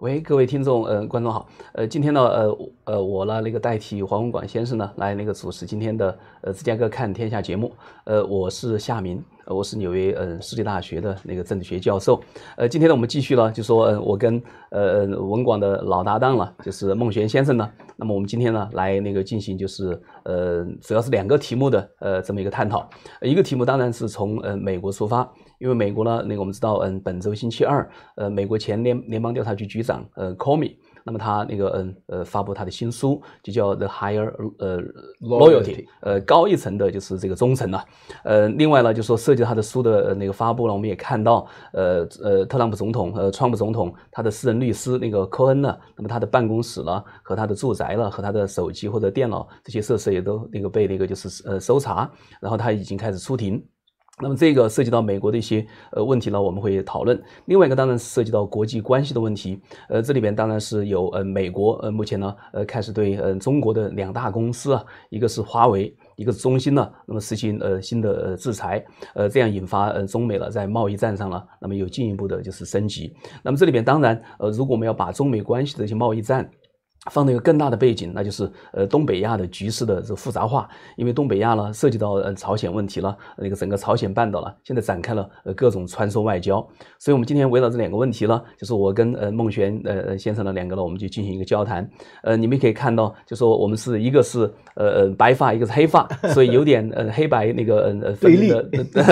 喂，各位听众，呃，观众好，呃，今天呢，呃，呃，我呢，那个代替黄文广先生呢，来那个主持今天的呃《芝加哥看天下》节目，呃，我是夏明，我是纽约嗯，世界大学的那个政治学教授，呃，今天呢，我们继续呢，就说呃我跟呃文广的老搭档了，就是孟玄先生呢，那么我们今天呢，来那个进行就是呃，主要是两个题目的呃这么一个探讨，一个题目当然是从呃美国出发。因为美国呢，那个我们知道，嗯，本周星期二，呃，美国前联联邦调查局局长，呃，Comey，那么他那个，嗯，呃，发布他的新书，就叫《The Higher 呃 Loyalty》，呃，高一层的就是这个忠诚了。呃，另外呢，就说涉及他的书的那个发布呢，我们也看到，呃呃，特朗普总统，呃，川普总统，他的私人律师那个科恩呢，那么他的办公室呢，和他的住宅了，和他的手机或者电脑这些设施也都那个被那个就是呃搜查，然后他已经开始出庭。那么这个涉及到美国的一些呃问题呢，我们会讨论。另外一个当然涉及到国际关系的问题，呃，这里边当然是有呃美国呃目前呢呃开始对呃中国的两大公司啊，一个是华为，一个是中兴呢，那么实行呃新的呃制裁，呃这样引发呃中美了在贸易战上了，那么有进一步的就是升级。那么这里边当然呃如果我们要把中美关系的一些贸易战。放了一个更大的背景，那就是呃东北亚的局势的这复杂化，因为东北亚呢涉及到呃朝鲜问题了，那个整个朝鲜半岛了，现在展开了呃各种穿梭外交。所以我们今天围绕这两个问题呢，就是我跟呃孟玄呃先生的两个呢，我们就进行一个交谈。呃，你们可以看到，就说我们是一个是呃呃白发，一个是黑发，所以有点呃黑白那个呃分的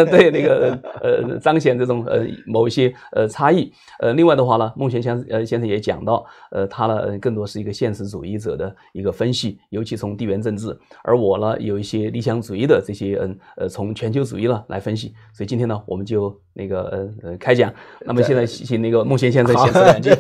对那个呃彰显这种呃某一些呃差异。呃，另外的话呢，孟玄先呃先生也讲到，呃他呢更多是一个。现实主义者的一个分析，尤其从地缘政治；而我呢，有一些理想主义的这些，嗯，呃，从全球主义呢来分析。所以今天呢，我们就。那个呃，开讲。那么现在请那个孟先生再介绍两句。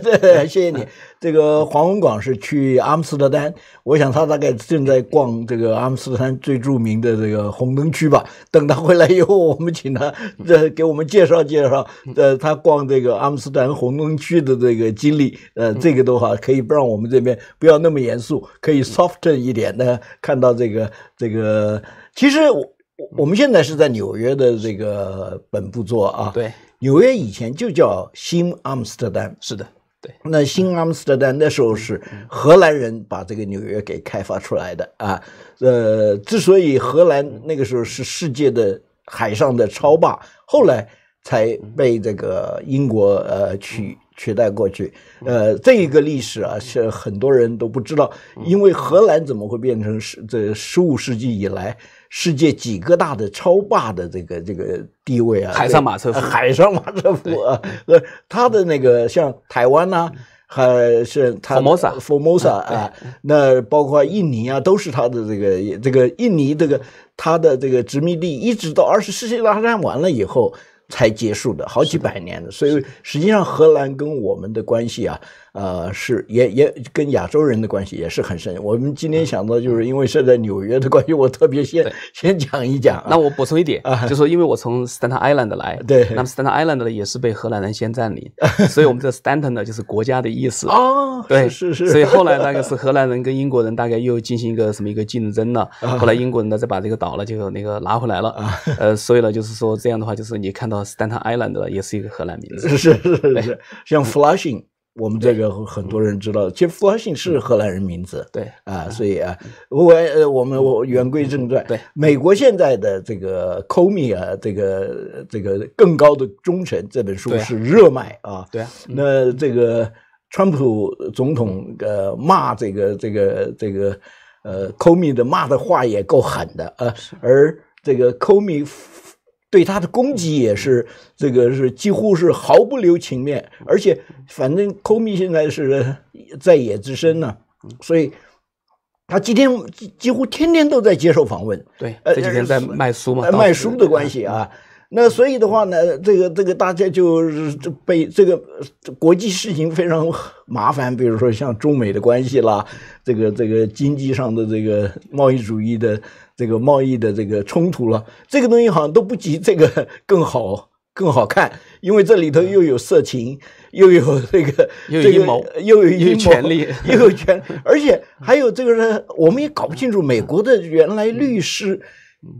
谢谢你。这个黄文广是去阿姆斯特丹，我想他大概正在逛这个阿姆斯特丹最著名的这个红灯区吧。等他回来以后，我们请他呃给我们介绍介绍，呃他逛这个阿姆斯特丹红灯区的这个经历。呃，这个的话可以不让我们这边不要那么严肃，可以 soften 一点的看到这个这个。其实我。我我们现在是在纽约的这个本部做啊。对，纽约以前就叫新阿姆斯特丹。是的，对。那新阿姆斯特丹那时候是荷兰人把这个纽约给开发出来的啊。呃，之所以荷兰那个时候是世界的海上的超霸，后来才被这个英国呃取。取代过去，呃，这一个历史啊，是很多人都不知道，因为荷兰怎么会变成十这十五世纪以来世界几个大的超霸的这个这个地位啊？海上马车夫，海上马车夫啊，呃，他的那个像台湾呐，还是他，Formosa，Formosa 啊，那包括印尼啊，都是他的这个这个印尼这个他的这个殖民地，一直到二十世纪大战完了以后。才结束的好几百年的。所以实际上荷兰跟我们的关系啊。呃，是也也跟亚洲人的关系也是很深。我们今天想到，就是因为是在纽约的关系，我特别先先讲一讲。那我补充一点啊，就说因为我从 Staten Island 来，对，那么 Staten Island 呢也是被荷兰人先占领，所以我们这 Staten 呢就是国家的意思。哦，对，是是。所以后来大概是荷兰人跟英国人大概又进行一个什么一个竞争呢？后来英国人呢再把这个岛呢就那个拿回来了。呃，所以呢就是说这样的话，就是你看到 Staten Island 也是一个荷兰名字，是是是，像 Flushing。我们这个很多人知道，其实福尔性是荷兰人名字，对啊，所以啊，我呃，我们我言归正传，对美国现在的这个 Komi 啊，这个这个更高的忠诚这本书是热卖啊，对啊，那这个川普总统呃骂这个这个这个呃 Komi 的骂的话也够狠的啊，而这个 Komi。对他的攻击也是这个是几乎是毫不留情面，而且反正 Komi 现在是在野之身呢，所以他今天几几乎天天都在接受访问。对，这几天在卖书嘛，卖书的关系啊。那所以的话呢，这个这个大家就是被这个国际事情非常麻烦，比如说像中美的关系啦，这个这个经济上的这个贸易主义的这个贸易的这个冲突了，这个东西好像都不及这个更好更好看，因为这里头又有色情，又有这个阴谋，又有权力，又有权，而且还有这个人，我们也搞不清楚美国的原来律师。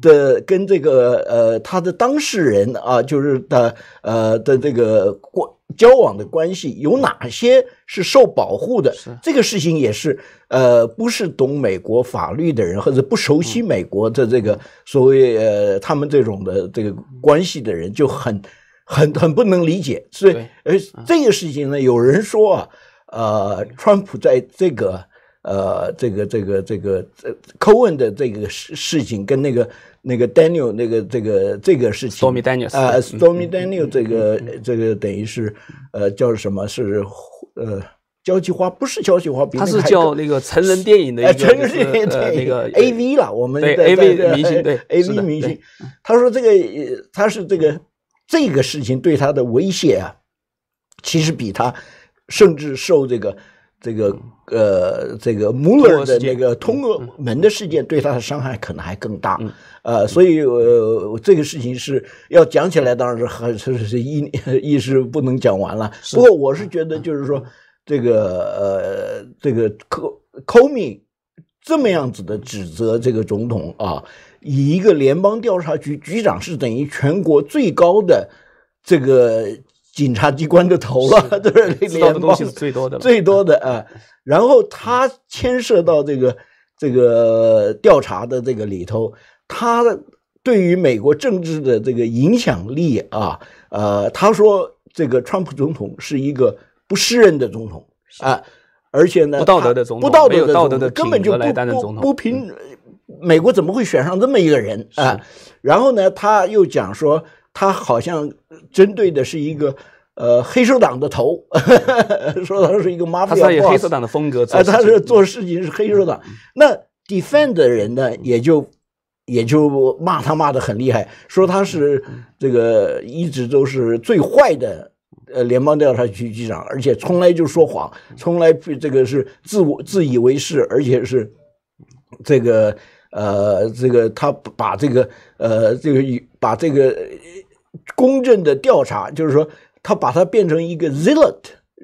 的跟这个呃，他的当事人啊，就是的呃的这个关交往的关系有哪些是受保护的？这个事情也是呃，不是懂美国法律的人或者不熟悉美国的这个所谓呃他们这种的这个关系的人就很很很不能理解。所以呃，这个事情呢，有人说啊，呃，川普在这个。呃，这个这个这个 c o h e n 的这个事事情跟那个那个 Daniel 那个这个这个事情，Stormy Daniel，呃，Stormy Daniel 这个这个等于是，呃，叫什么是呃交际花？不是交际花，它是叫那个成人电影的，成人电影那个 AV 了。我们的明星对 AV 明星，他说这个他是这个这个事情对他的威胁啊，其实比他甚至受这个。这个呃，这个穆勒的那个通俄门的事件，对他的伤害可能还更大。呃，所以这个事情是要讲起来，当然是还是是一一时不能讲完了。不过我是觉得，就是说这个呃，这个科科米这么样子的指责这个总统啊，以一个联邦调查局局长是等于全国最高的这个。警察机关的头了，对吧？知东西最多的，最多的啊。然后他牵涉到这个这个调查的这个里头，他对于美国政治的这个影响力啊，呃，他说这个川普总统是一个不胜任的总统啊，而且呢，不道德的总统，不道德的，根本就不不不平。美国怎么会选上这么一个人啊？然后呢，他又讲说。他好像针对的是一个呃黑手党的头，说他是一个 mafia 他有黑手党的风格，他是做事情是黑手党。那 defend 的人呢，也就也就骂他骂的很厉害，说他是这个一直都是最坏的呃联邦调查局局长，而且从来就说谎，从来这个是自我自以为是，而且是这个呃这个他把这个呃这个把这个。公正的调查，就是说他把它变成一个 zealot，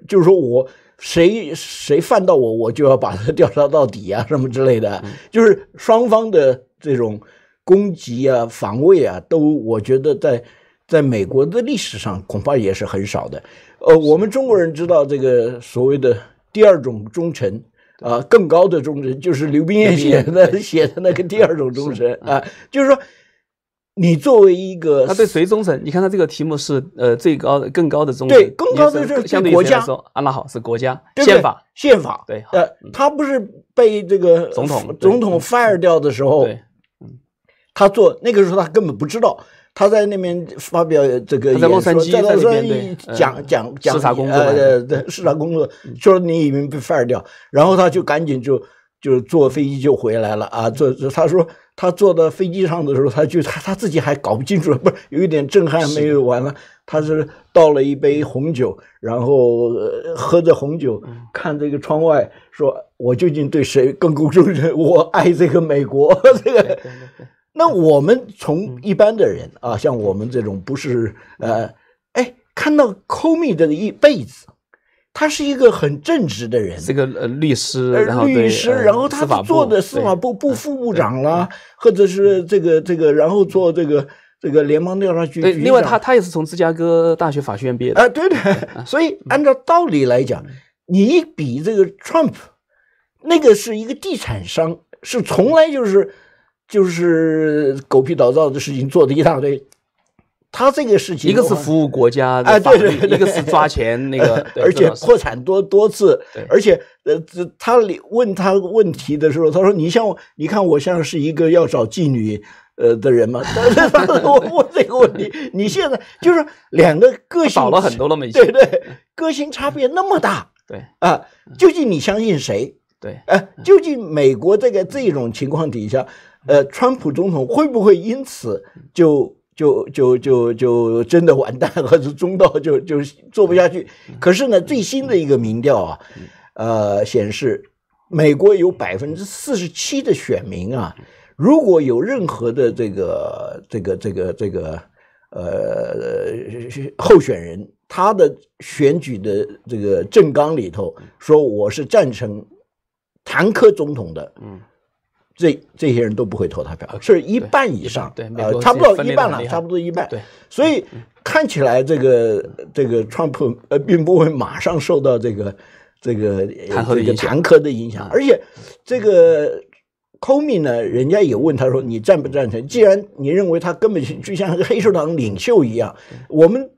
就是说我谁谁犯到我，我就要把它调查到底啊，什么之类的，就是双方的这种攻击啊、防卫啊，都我觉得在在美国的历史上恐怕也是很少的。呃，我们中国人知道这个所谓的第二种忠诚啊，更高的忠诚，就是刘冰业写的写的那个第二种忠诚 啊，就是说。你作为一个他对谁忠诚？你看他这个题目是呃最高的更高的忠诚，对，更高的就是相对国家说啊，那好是国家宪法，宪法对，呃，他不是被这个总统总统 fire 掉的时候，嗯，他做那个时候他根本不知道他在那边发表这个，他在洛杉矶讲讲讲视察工作，呃，视察工作，说你已经被 fire 掉，然后他就赶紧就就坐飞机就回来了啊，坐，他说。他坐到飞机上的时候，他就他他自己还搞不清楚，不是有一点震撼没有完了？他是倒了一杯红酒，然后喝着红酒，看这个窗外，说我究竟对谁更关注？我爱这个美国，这个。那我们从一般的人啊，像我们这种不是呃，哎，看到 e 米的一辈子。他是一个很正直的人，这个呃律师，然后律师，然后他是做的司法部部副部长啦，或者是这个这个，然后做这个这个联邦调查局。对，另外他他也是从芝加哥大学法学院毕业的。啊，对对。所以按照道理来讲，你比这个 Trump，那个是一个地产商，是从来就是就是狗屁倒灶的事情做的一大堆。他这个事情，一个是服务国家，哎，对对，一个是抓钱那个，而且破产多多次，而且呃，他问他问题的时候，他说：“你像，你看我像是一个要找妓女呃的人吗？” 我问这个问题，你现在就是两个个性少了很多都没对对，个性差别那么大，对啊，究竟你相信谁？对，哎，究竟美国这个这种情况底下，呃，川普总统会不会因此就？就就就就真的完蛋了，是中道就就做不下去。可是呢，最新的一个民调啊，呃，显示美国有百分之四十七的选民啊，如果有任何的这个这个这个这个呃候选人，他的选举的这个政纲里头说我是赞成弹劾总统的，嗯。这这些人都不会投他票，是一半以上，呃，差不多一半了，差不多一半。对，所以看起来这个这个川普呃，并不会马上受到这个这个这个弹劾的影响。而且这个 o m i 呢，人家也问他说：“你赞不赞成？既然你认为他根本就像黑手党领袖一样，我们。”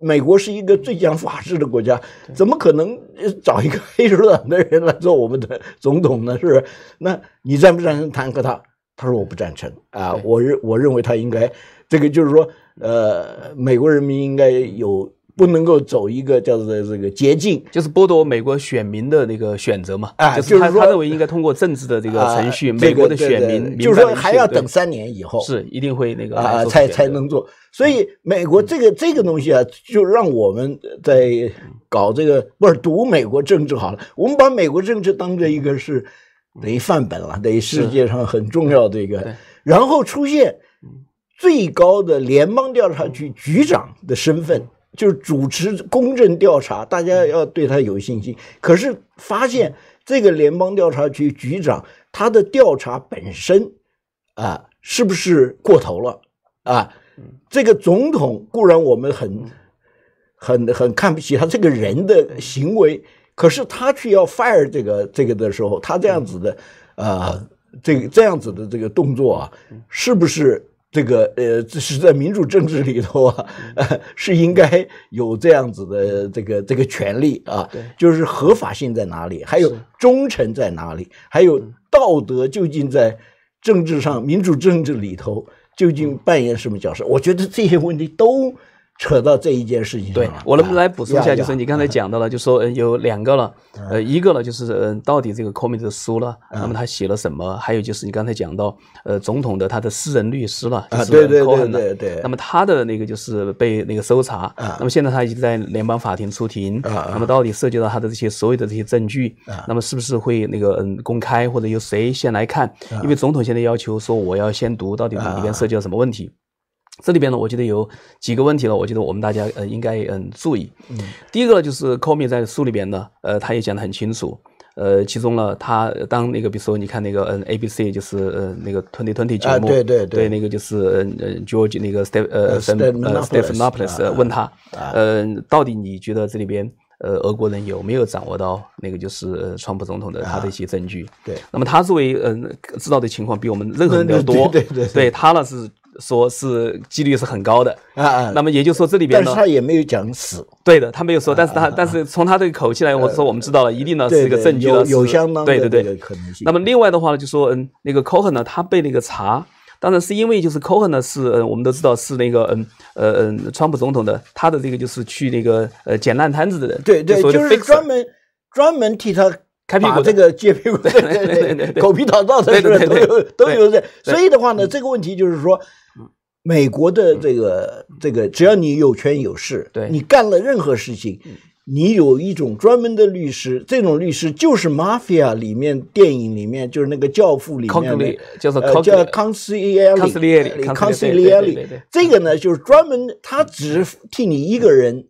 美国是一个最讲法治的国家，怎么可能找一个黑手党的人来做我们的总统呢？是不是？那你赞不赞成弹劾他？他说我不赞成啊，我认我认为他应该，这个就是说，呃，美国人民应该有。不能够走一个叫做这个捷径，就是剥夺美国选民的那个选择嘛？哎，就是他认为应该通过政治的这个程序，美国的选民，就是说还要等三年以后，是一定会那个啊，才才能做。所以美国这个这个东西啊，就让我们在搞这个不是读美国政治好了，我们把美国政治当做一个是等于范本了，等于世界上很重要的一个。然后出现最高的联邦调查局局长的身份。就是主持公正调查，大家要对他有信心。可是发现这个联邦调查局局长，他的调查本身，啊，是不是过头了？啊，这个总统固然我们很、很、很看不起他这个人的行为，可是他却要 fire 这个、这个的时候，他这样子的，呃，这个这样子的这个动作啊，是不是？这个呃，这是在民主政治里头啊，是应该有这样子的这个这个权利啊，对，就是合法性在哪里，还有忠诚在哪里，还有道德究竟在政治上、民主政治里头究竟扮演什么角色？我觉得这些问题都。扯到这一件事情，对我能不能来补充一下？就是你刚才讲到了，就说有两个了，呃，一个了就是嗯，到底这个科米是输了，那么他写了什么？还有就是你刚才讲到，呃，总统的他的私人律师了，就是对对对对，那么他的那个就是被那个搜查，那么现在他已经在联邦法庭出庭，那么到底涉及到他的这些所有的这些证据，那么是不是会那个嗯公开，或者由谁先来看？因为总统现在要求说我要先读，到底里面涉及到什么问题？这里边呢，我觉得有几个问题呢，我觉得我们大家呃应该嗯注意。嗯，第一个呢，就是 Colm 在书里边呢，呃，他也讲得很清楚。呃，其中呢，他当那个，比如说，你看那个嗯，ABC 就是那个 Twenty Twenty 节目，啊对对对，那个就是嗯 g e o r g e 那个 Step 呃 Stephanopoulos 问他，嗯，到底你觉得这里边呃，俄国人有没有掌握到那个就是川普总统的他的一些证据？对，那么他作为嗯知道的情况比我们任何人都要多，对 对，对他呢是。说是几率是很高的啊，那么也就是说这里边呢，但是他也没有讲死，对的，他没有说，但是他但是从他个口气来，我说我们知道了，一定呢，是一个证据了，有有相当对对对的可能性。那么另外的话呢，就说嗯，那个 Cohen 呢，他被那个查，当然是因为就是 Cohen 呢，是我们都知道是那个嗯呃嗯，川普总统的，他的这个就是去那个呃捡烂摊子的人，对对，就是专门专门替他开辟这个 对对，狗皮膏灶对对对。都有都有的？所以的话呢，这个问题就是说。美国的这个这个，只要你有权有势，对你干了任何事情，你有一种专门的律师，这种律师就是 mafia 里面电影里面就是那个教父里面的，叫做叫康 i 利亚 o 康 c 利亚里，康 i 利亚里。这个呢就是专门，他只替你一个人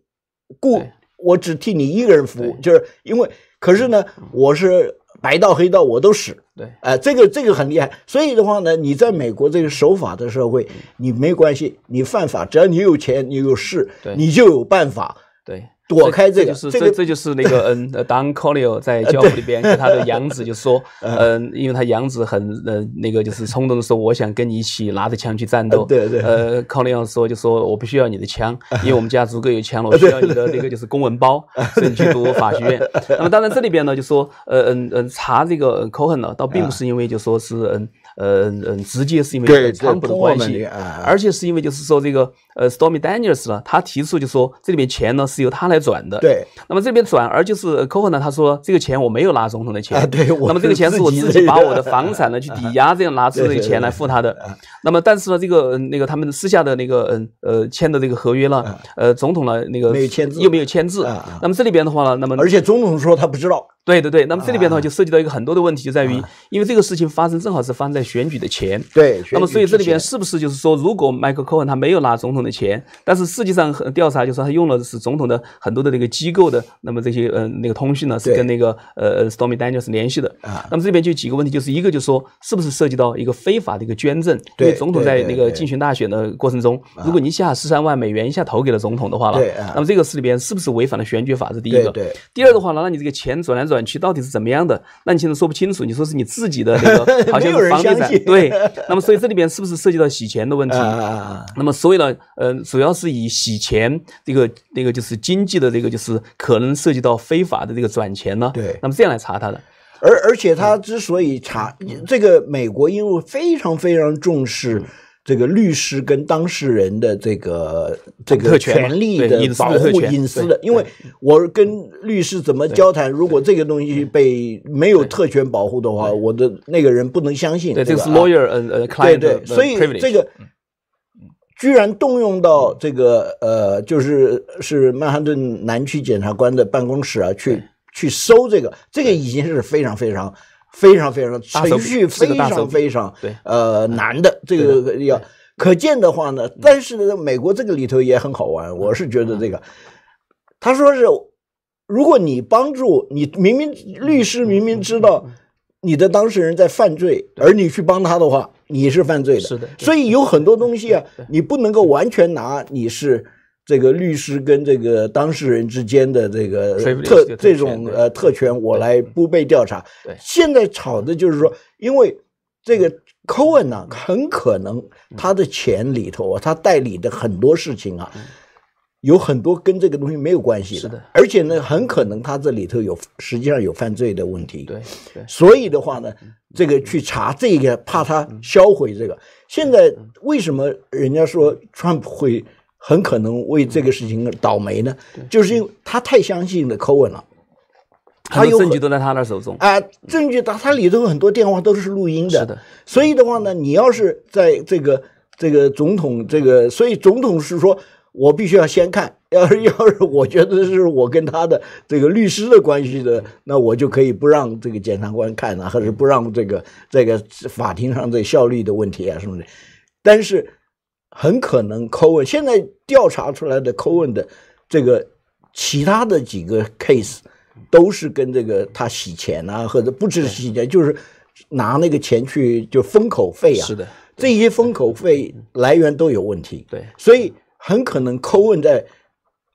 雇，我只替你一个人服务，就是因为，可是呢，我是。白道黑道我都使，对，哎，这个这个很厉害。所以的话呢，你在美国这个守法的社会，你没关系，你犯法，只要你有钱，你有势，对，你就有办法，对。躲开这个，这就是这这就是那个 嗯，当 Colin 在教父里边跟他的养子就说，嗯，因为他养子很嗯那个就是冲动的说我想跟你一起拿着枪去战斗，对对，呃，Colin 说就说我不需要你的枪，因为我们家足够有枪了，我需要你的那个就是公文包，所以你去读法学院。那么当然这里边呢就说，呃嗯嗯，查这个 Colin 呢倒并不是因为就说是嗯嗯嗯直接是因为普的关系，而且是因为就是说这个。呃，Stormy Daniels 呢，他提出就说这里面钱呢是由他来转的。对，那么这边转而就是 Cohen 呢，他说这个钱我没有拿总统的钱啊。对，那么这个钱是我自己把我的房产呢 去抵押这样拿出个钱来付他的。那么但是呢，这个那个他们私下的那个嗯呃签的这个合约呢，呃总统呢那个没有签字又没有签字。那么这里边的话呢，那么而且总统说他不知道。对对对，那么这里边的话就涉及到一个很多的问题，就在于因为这个事情发生正好是发生在选举的前。对。那么所以这里边是不是就是说，如果 Michael Cohen 他没有拿总统的？钱，但是实际上调查就说他用了是总统的很多的那个机构的，那么这些呃那个通讯呢是跟那个呃 Stormy Daniels 联系的。啊。那么这边就几个问题，就是一个就是说是不是涉及到一个非法的一个捐赠？对。因为总统在那个竞选大选的过程中，如果你一下十三万美元一下投给了总统的话了，对。那么这个事里边是不是违反了选举法是第一个？对。第二的话，呢，那你这个钱转来转去到底是怎么样的？那你现在说不清楚。你说是你自己的那个 好像是房地产，对。那么所以这里边是不是涉及到洗钱的问题？啊。那么所以呢？嗯，主要是以洗钱这个、那个，就是经济的这个，就是可能涉及到非法的这个转钱呢。对。那么这样来查他的，而而且他之所以查这个美国，因为非常非常重视这个律师跟当事人的这个这个权利的保护隐私的。因为我跟律师怎么交谈，如果这个东西被没有特权保护的话，我的那个人不能相信。对，这个是 lawyer 呃呃 client 对对，所以这个。居然动用到这个呃，就是是曼哈顿南区检察官的办公室啊，去去搜这个，这个已经是非常非常非常非常程序非常非常对呃难的这个要可见的话呢，但是美国这个里头也很好玩，我是觉得这个他说是，如果你帮助你明明律师明明知道你的当事人在犯罪，而你去帮他的话。你是犯罪的，是的，所以有很多东西啊，你不能够完全拿你是这个律师跟这个当事人之间的这个特这种呃特权，我来不被调查。对，现在吵的就是说，因为这个 Cohen 呢，很可能他的钱里头，他代理的很多事情啊，有很多跟这个东西没有关系的，而且呢，很可能他这里头有实际上有犯罪的问题。对对，所以的话呢。这个去查这个，怕他销毁这个。现在为什么人家说川普会很可能为这个事情倒霉呢？就是因为他太相信的口吻了，他有证据都在他那手中啊，证据他他里头很多电话都是录音的，所以的话呢，你要是在这个这个总统这个，所以总统是说我必须要先看。要是要是我觉得是我跟他的这个律师的关系的，那我就可以不让这个检察官看啊，或者不让这个这个法庭上这效率的问题啊什么的。但是很可能扣问现在调查出来的扣问的这个其他的几个 case 都是跟这个他洗钱啊，或者不只是洗钱，就是拿那个钱去就封口费啊。是的，这些封口费来源都有问题。对，所以很可能扣问在。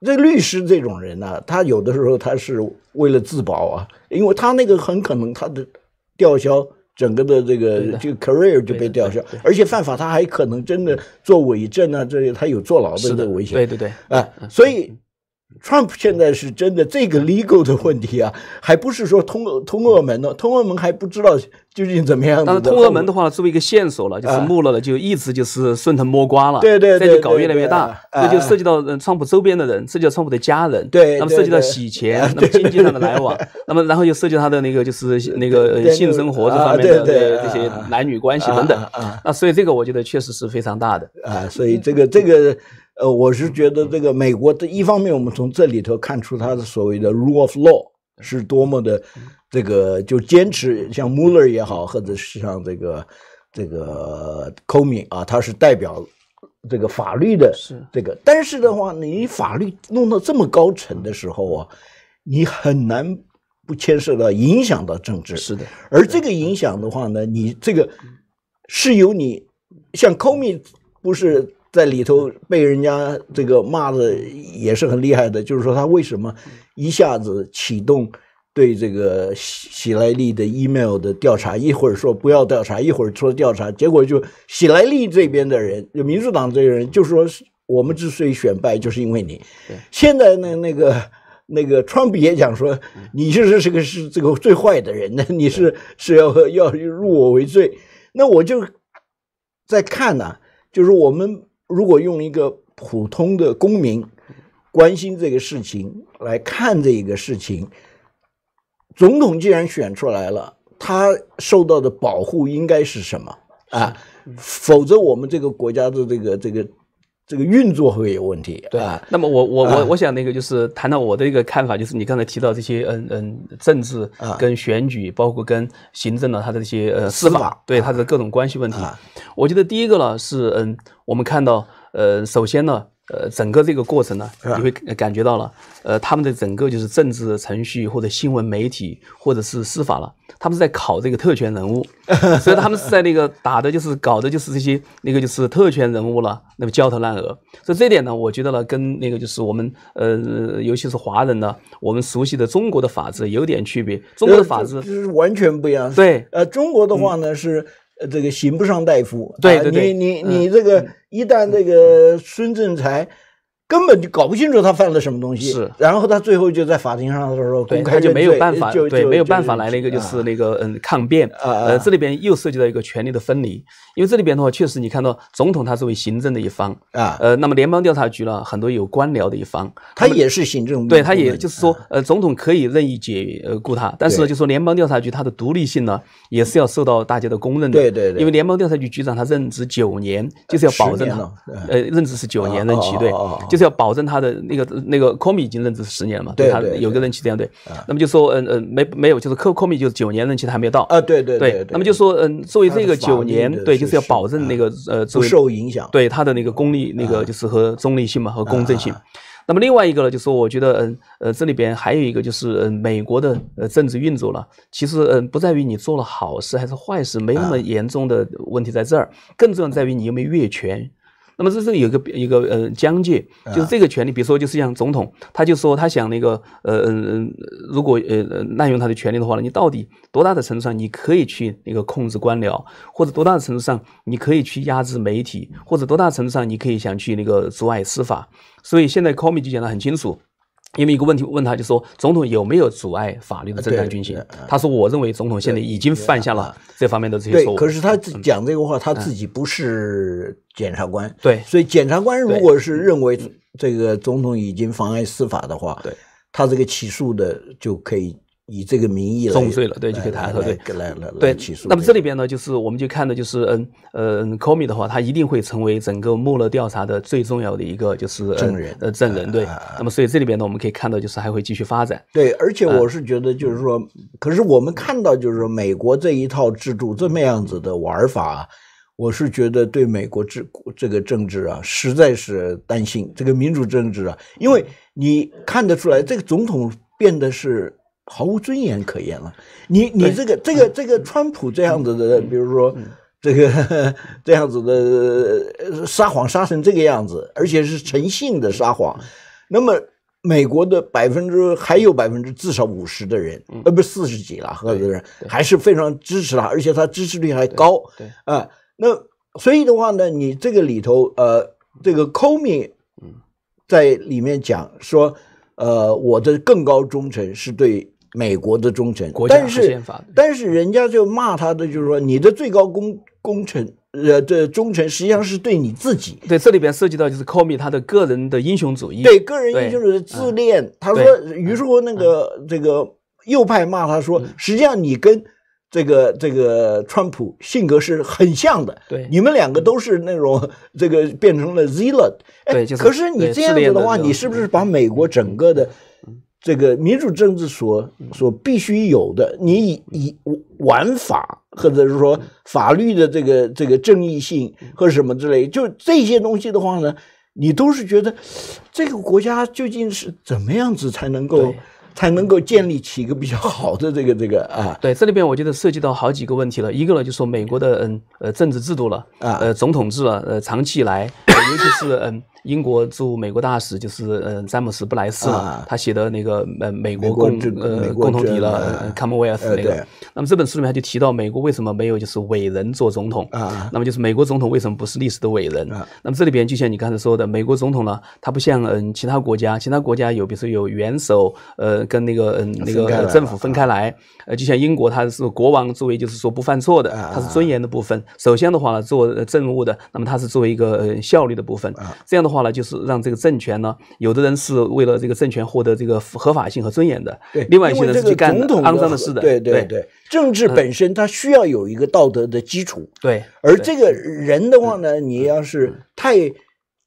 这律师这种人呢，他有的时候他是为了自保啊，因为他那个很可能他的吊销整个的这个这个 career 就被吊销，而且犯法他还可能真的做伪证啊，这些他有坐牢的这个危险。对对对啊，所以。Trump 现在是真的这个 legal 的问题啊，还不是说通通俄门呢？通俄门还不知道究竟怎么样。但是通俄门的话，作为一个线索了，就是穆落了，就一直就是顺藤摸瓜了。对对对。这就搞越来越大，这就涉及到川普周边的人，涉及到川普的家人。对。那么涉及到洗钱，那么经济上的来往，那么然后又涉及他的那个就是那个性生活这方面的这些男女关系等等。啊。那所以这个我觉得确实是非常大的啊。所以这个这个。呃，我是觉得这个美国的一方面，我们从这里头看出它的所谓的 “rule of law” 是多么的这个，就坚持像 Mueller 也好，或者是像这个这个 c o m i 啊，他是代表这个法律的这个。但是的话，你法律弄到这么高层的时候啊，你很难不牵涉到影响到政治。是的。而这个影响的话呢，你这个是由你像 c o m i 不是？在里头被人家这个骂的也是很厉害的，就是说他为什么一下子启动对这个喜喜来利的 email 的调查，一会儿说不要调查，一会儿说调查，结果就喜来利这边的人，就民主党这些人就说我们之所以选败，就是因为你。现在呢，那个那个川普也讲说，你就是这个是这个最坏的人，那你是是要要入我为罪，那我就在看呢，就是我们。如果用一个普通的公民关心这个事情来看这一个事情，总统既然选出来了，他受到的保护应该是什么啊？否则我们这个国家的这个这个。这个运作会有问题，对那么我我我我想那个就是谈到我的一个看法，就是你刚才提到这些嗯嗯政治跟选举，包括跟行政呢，它的这些呃司法对它的各种关系问题。我觉得第一个呢是嗯，我们看到呃，首先呢。呃，整个这个过程呢，你会感觉到了，呃，他们的整个就是政治程序，或者新闻媒体，或者是司法了，他们是在考这个特权人物，所以他们是在那个打的就是搞的就是这些那个就是特权人物了，那么焦头烂额。所以这点呢，我觉得呢，跟那个就是我们呃，尤其是华人呢，我们熟悉的中国的法制有点区别，中国的法制是完全不一样。对，呃，中国的话呢是。这个刑不上大夫，对对对，你你你这个一旦这个孙正才。根本就搞不清楚他犯了什么东西，是。然后他最后就在法庭上的时候公开就没有办法，对，没有办法来了一个就是那个嗯抗辩。呃，这里边又涉及到一个权力的分离，因为这里边的话确实你看到总统他作为行政的一方啊，呃，那么联邦调查局呢很多有官僚的一方，他也是行政，对他也就是说，呃，总统可以任意解雇他，但是就说联邦调查局它的独立性呢也是要受到大家的公认的，对对对，因为联邦调查局局长他任职九年就是要保证他呃，任职是九年任期对。就是要保证他的那个那个科米已经任职十年了嘛？对，他有个任期这样对。那么就说，嗯嗯，没没有，就是科科米就是九年任期他还没有到啊。对对对。那么就说，嗯，作为这个九年，对，就是要保证那个呃，不受影响，对他的那个功利那个就是和中立性嘛和公正性。那么另外一个呢，就说我觉得，嗯呃，这里边还有一个就是，嗯，美国的呃政治运作了，其实嗯不在于你做了好事还是坏事，没那么严重的问题在这儿，更重要在于你有没有越权。那么这是有一个一个呃疆界，就是这个权利，比如说就是像总统，他就说他想那个呃嗯嗯，如果呃滥用他的权利的话呢，你到底多大的程度上你可以去那个控制官僚，或者多大的程度上你可以去压制媒体，或者多大程度上你可以想去那个阻碍司法？所以现在 c o m m 就讲的很清楚。因为一个问题，问他就说：“总统有没有阻碍法律的正当军行？”他说：“我认为总统现在已经犯下了这方面的这些错误。”可是他讲这个话，他自己不是检察官。对，所以检察官如果是认为这个总统已经妨碍司法的话，他这个起诉的就可以。以这个名义重罪了，对，就可以弹劾，对来来来对起诉。那么这里边呢，就是我们就看的就是，嗯呃，科米的话，他一定会成为整个穆勒调查的最重要的一个就是证人呃证人对。那么所以这里边呢，我们可以看到就是还会继续发展。对，而且我是觉得就是说，可是我们看到就是说，美国这一套制度这么样子的玩法，我是觉得对美国治这个政治啊，实在是担心这个民主政治啊，因为你看得出来这个总统变得是。毫无尊严可言了。你你这个这个这个川普这样子的，比如说这个这样子的撒谎撒成这个样子，而且是诚信的撒谎，那么美国的百分之还有百分之至少五十的人，呃，不四十几了，很多人还是非常支持他，而且他支持率还高。对啊，那所以的话呢，你这个里头呃，这个 Komi 在里面讲说，呃，我的更高忠诚是对。美国的忠诚，但是但是人家就骂他的，就是说你的最高功功臣，呃，的忠诚实际上是对你自己。对，这里边涉及到就是 m 米他的个人的英雄主义，对个人英雄主义自恋。他说，于是乎那个这个右派骂他说，实际上你跟这个这个川普性格是很像的，对，你们两个都是那种这个变成了 zealot，对，可是你这样子的话，你是不是把美国整个的？这个民主政治所所必须有的，你以以玩法，或者是说法律的这个这个正义性，或什么之类，就这些东西的话呢，你都是觉得这个国家究竟是怎么样子才能够才能够建立起一个比较好的这个这个啊？对，这里边我觉得涉及到好几个问题了，一个呢就说美国的嗯呃政治制度了啊，呃总统制了，呃长期以来，尤其是嗯。英国驻美国大使就是嗯詹姆斯布莱斯，他写的那个呃美国共呃共同体了，卡 a l 尔斯那个。那么这本书里面他就提到美国为什么没有就是伟人做总统啊？那么就是美国总统为什么不是历史的伟人？那么这里边就像你刚才说的，美国总统呢，他不像嗯其他国家，其他国家有比如说有元首呃跟那个嗯那个政府分开来，呃就像英国他是国王作为就是说不犯错的，他是尊严的部分。首先的话呢做政务的，那么他是作为一个呃、效率的部分，这样的话。话呢，就是让这个政权呢，有的人是为了这个政权获得这个合法性和尊严的；对，另外一些人是去干肮脏的事的。对对对，政治本身它需要有一个道德的基础。对，而这个人的话呢，你要是太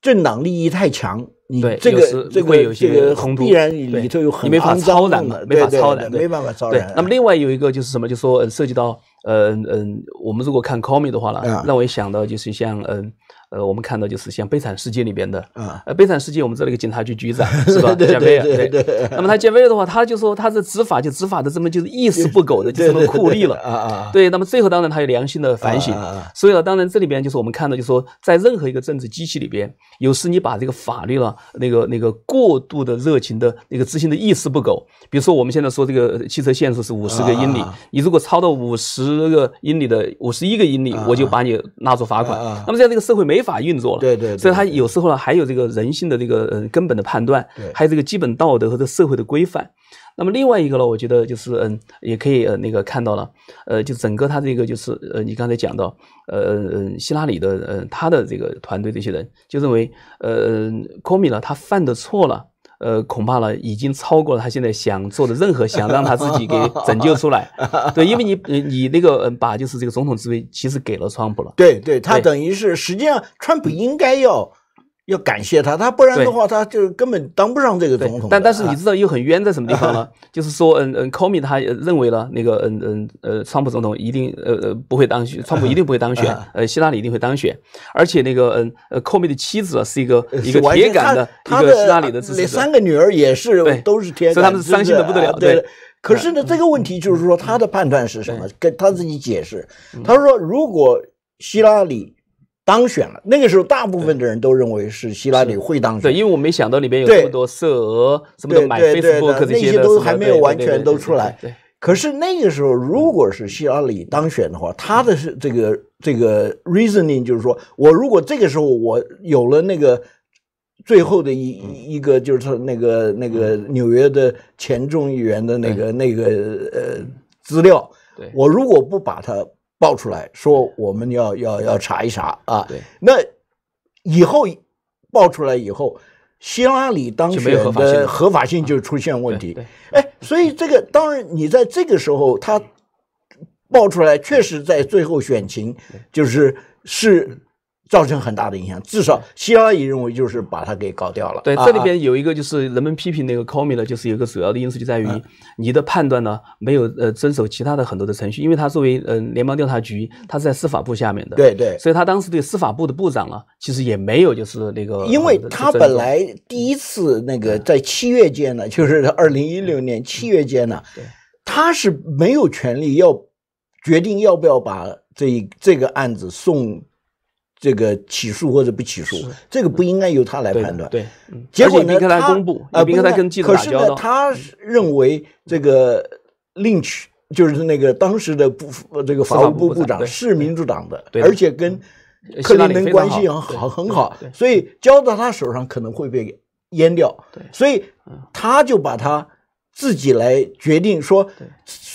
政党利益太强，你这个这个这个必然里头有很肮脏的，没法对对，没办法招揽。那么另外有一个就是什么？就说涉及到嗯嗯，我们如果看 c o l l Me 的话呢，让我想到就是像嗯。呃，我们看到就是像《悲惨世界》里边的，啊，呃，《悲惨世界》我们这里那个警察局局长 是吧？减肥，对对对。那么他减肥的话，他就说他是执法，就执法的这么就是一丝不苟的 就这么酷吏了啊啊。对，那么最后当然他有良心的反省啊啊。所以呢，当然这里边就是我们看到，就说在任何一个政治机器里边，有时你把这个法律了，那个那个过度的热情的那个执行的一丝不苟，比如说我们现在说这个汽车限速是五十个英里，你如果超到五十个英里的五十一个英里，我就把你纳作罚款。那么在这个社会没。没法运作了，对对，所以他有时候呢还有这个人性的这个呃根本的判断，还有这个基本道德和这社会的规范。那么另外一个呢，我觉得就是嗯，也可以呃那个看到了，呃，就整个他这个就是呃你刚才讲到呃嗯希拉里的呃他的这个团队这些人就认为呃科米呢他犯的错了。呃，恐怕呢，已经超过了他现在想做的任何想让他自己给 拯救出来。对，因为你你那个把就是这个总统职位其实给了川普了。对对，他等于是实际上川普应该要。要感谢他，他不然的话，他就根本当不上这个总统。但但是你知道又很冤在什么地方呢？就是说，嗯嗯，科米他认为呢，那个嗯嗯呃，川普总统一定呃呃不会当选，川普一定不会当选，呃，希拉里一定会当选。而且那个嗯呃，科米的妻子是一个一个铁杆的，他的那三个女儿也是都是铁杆，所以他们伤心的不得了。对，可是呢，这个问题就是说他的判断是什么？跟他自己解释，他说如果希拉里。当选了，那个时候大部分的人都认为是希拉里会当选，对，因为我没想到里面有这么多涉俄、什么买 Facebook 这些，那些都还没有完全都出来。对，可是那个时候，如果是希拉里当选的话，他的是这个这个 reasoning 就是说，我如果这个时候我有了那个最后的一一个就是说那个那个纽约的前众议员的那个那个呃资料，我如果不把它。爆出来说我们要要要查一查啊！对，那以后爆出来以后，希拉里当时的合法性就出现问题。对，哎，所以这个当然你在这个时候他爆出来，确实在最后选情就是是。造成很大的影响，至少希拉里认为就是把它给搞掉了。对，这里边有一个就是人们批评那个 Comey 的，就是有一个主要的因素就在于你的判断呢没有呃遵守其他的很多的程序，因为他作为嗯联邦调查局，他是在司法部下面的。对对。所以他当时对司法部的部长呢，其实也没有就是那个。因为他本来第一次那个在七月间呢，就是二零一六年七月间呢，他是没有权利要决定要不要把这这个案子送。这个起诉或者不起诉，这个不应该由他来判断。对，结果呢？他公布啊，他跟记者打交道。他认为这个 Lynch 就是那个当时的部这个法务部部长是民主党的，而且跟克林顿关系很好，很好，所以交到他手上可能会被淹掉。对，所以他就把他自己来决定说。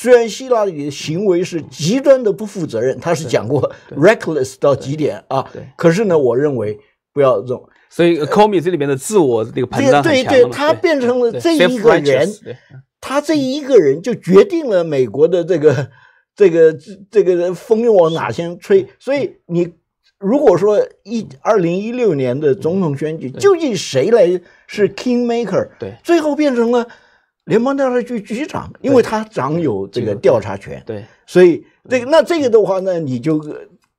虽然希拉里的行为是极端的不负责任，他是讲过 reckless 到极点啊。可是呢，我认为不要这种。所以，科米这里面的自我这个膨胀对对，他变成了这一个人，他这一个人就决定了美国的这个这个这个风又往哪先吹。所以，你如果说一二零一六年的总统选举，究竟谁来是 king maker？对，最后变成了。联邦调查局局长，因为他掌有这个调查权，对，所以这个那这个的话呢，你就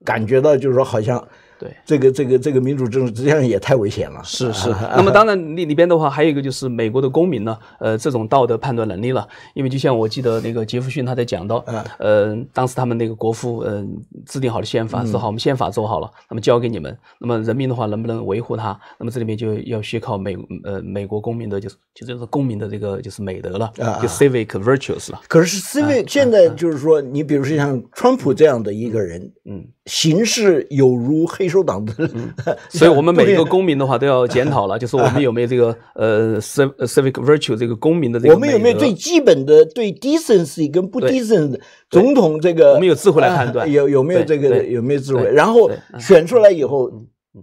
感觉到就是说好像。对，这个这个这个民主政治实际上也太危险了。是是。那么当然，里里边的话还有一个就是美国的公民呢，呃，这种道德判断能力了。因为就像我记得那个杰弗逊他在讲到，呃，当时他们那个国父，嗯，制定好的宪法，说好我们宪法做好了，那么交给你们，那么人民的话能不能维护它？那么这里面就要需靠美，呃，美国公民的就是就这个公民的这个就是美德了，就 civic virtues 了。可是 civic 现在就是说，你比如说像川普这样的一个人，嗯，行事有如黑。收党的，所以我们每一个公民的话都要检讨了，就是我们有没有这个呃 civic virtue 这个公民的这个，我们有没有最基本的对 decency 跟不 decency，总统这个我们有智慧来判断有有没有这个有没有智慧，然后选出来以后。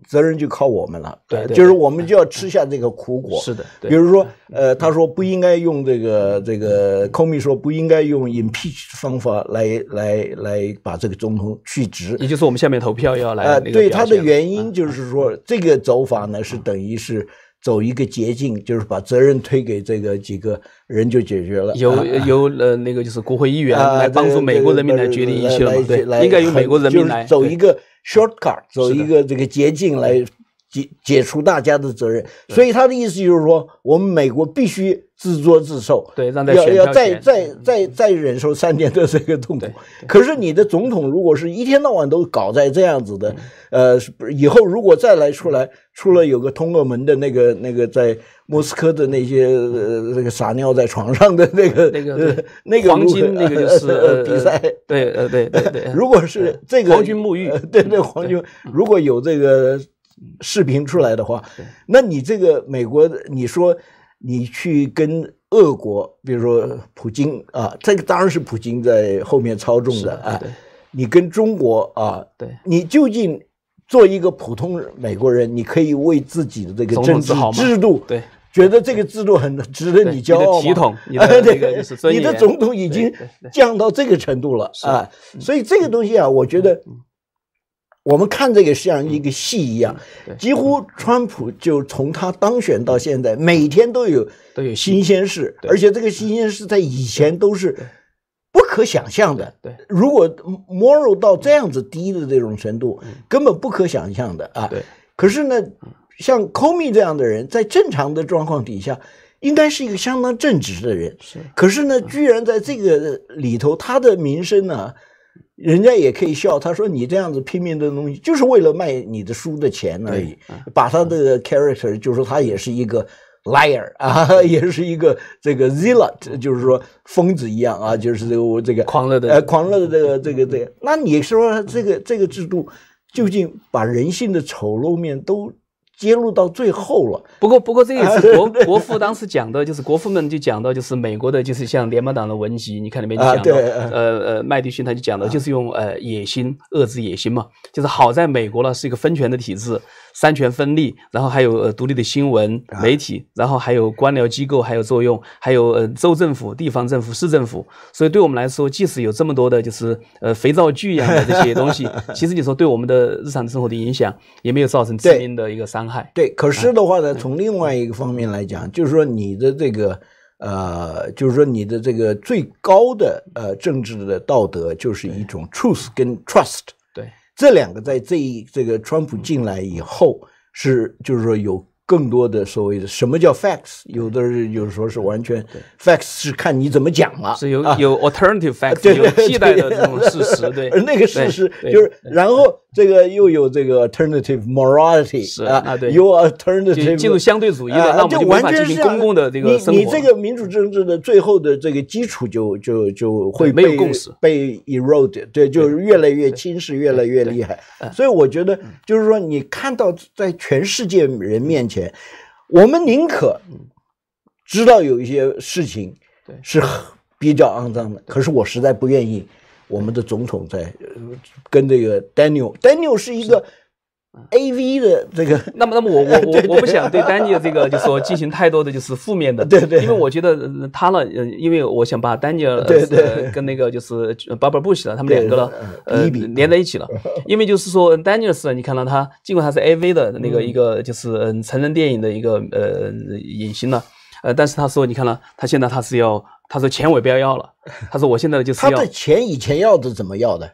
责任就靠我们了，对，就是我们就要吃下这个苦果。是的，比如说，呃，他说不应该用这个这个，空密说不应该用 impeach 方法来来来把这个总统去职，也就是我们下面投票要来对，他的原因就是说，这个走法呢是等于是。走一个捷径，就是把责任推给这个几个人就解决了。由由呃那个就是国会议员来帮助美国人民来决定一了嘛。对，应该由美国人民来走一个 short cut，走一个这个捷径来。解解除大家的责任，所以他的意思就是说，我们美国必须自作自受，对，要要再再再再忍受三年的这个痛苦。可是你的总统如果是一天到晚都搞在这样子的，呃，以后如果再来出来，出了有个通俄门的那个那个在莫斯科的那些呃那个撒尿在床上的那个那个那个黄金那个就是比赛，对呃对对，如果是这个黄金沐浴，对对黄金，如果有这个。视频出来的话，那你这个美国，你说你去跟俄国，比如说普京啊，这个当然是普京在后面操纵的啊。你跟中国啊，对，你究竟做一个普通美国人，你可以为自己的这个政治制度，对，觉得这个制度很值得你骄傲体统，你的总统已经降到这个程度了啊。所以这个东西啊，我觉得。我们看这个像一个戏一样，几乎川普就从他当选到现在，每天都有都有新鲜事，而且这个新鲜事在以前都是不可想象的。对，如果 moral 到这样子低的这种程度，根本不可想象的啊。对。可是呢，像 c o m e 这样的人，在正常的状况底下，应该是一个相当正直的人。是。可是呢，居然在这个里头，他的名声呢？人家也可以笑，他说你这样子拼命的东西，就是为了卖你的书的钱而已。把他的 character 就是说他也是一个 liar 啊，也是一个这个 zealot，就是说疯子一样啊，就是这个我这个狂热的，呃，狂热的这个这个这个。那你说这个这个制度，究竟把人性的丑陋面都？揭露到最后了。不过，不过这也是 国国父当时讲的，就是国父们就讲到，就是美国的，就是像联邦党的文集，你看里面就讲到，呃呃，麦迪逊他就讲的，就是用呃野心遏制野心嘛，就是好在美国呢是一个分权的体制。三权分立，然后还有呃独立的新闻媒体，然后还有官僚机构还有作用，还有呃州政府、地方政府、市政府。所以对我们来说，即使有这么多的就是呃肥皂剧一样的这些东西，其实你说对我们的日常生活的影响也没有造成致命的一个伤害。对，可是的话呢，从另外一个方面来讲，就是说你的这个呃，就是说你的这个最高的呃政治的道德，就是一种 truth 跟 trust。这两个在这一这个川普进来以后，是就是说有。更多的所谓的什么叫 facts，有的人有候是完全 facts，是看你怎么讲了。是有有 alternative facts，有替代的这种事实，对，那个事实就是，然后这个又有这个 alternative morality，啊啊，对，有 alternative，进入相对主义了，那我们就完全是公共的这个你你这个民主政治的最后的这个基础就就就会没有共识，被 erode，对，就是越来越侵蚀，越来越厉害。所以我觉得就是说，你看到在全世界人面前。我们宁可知道有一些事情，是比较肮脏的，可是我实在不愿意我们的总统在跟这个 Daniel，Daniel 是一个。A V 的这个，那么那么我我 我我不想对 Daniel 这个就是说进行太多的就是负面的，对对，因为我觉得他呢，呃，因为我想把 Daniel 对对跟那个就是 Barber Bush 了，他们两个了呃连在一起了，因为就是说 d 尼 n i 是，你看到他尽管他是 A V 的那个一个就是嗯成人电影的一个呃影星了，呃，但是他说你看到他现在他是要他说钱我不要要了，他说我现在就是他的钱以前要的怎么要的？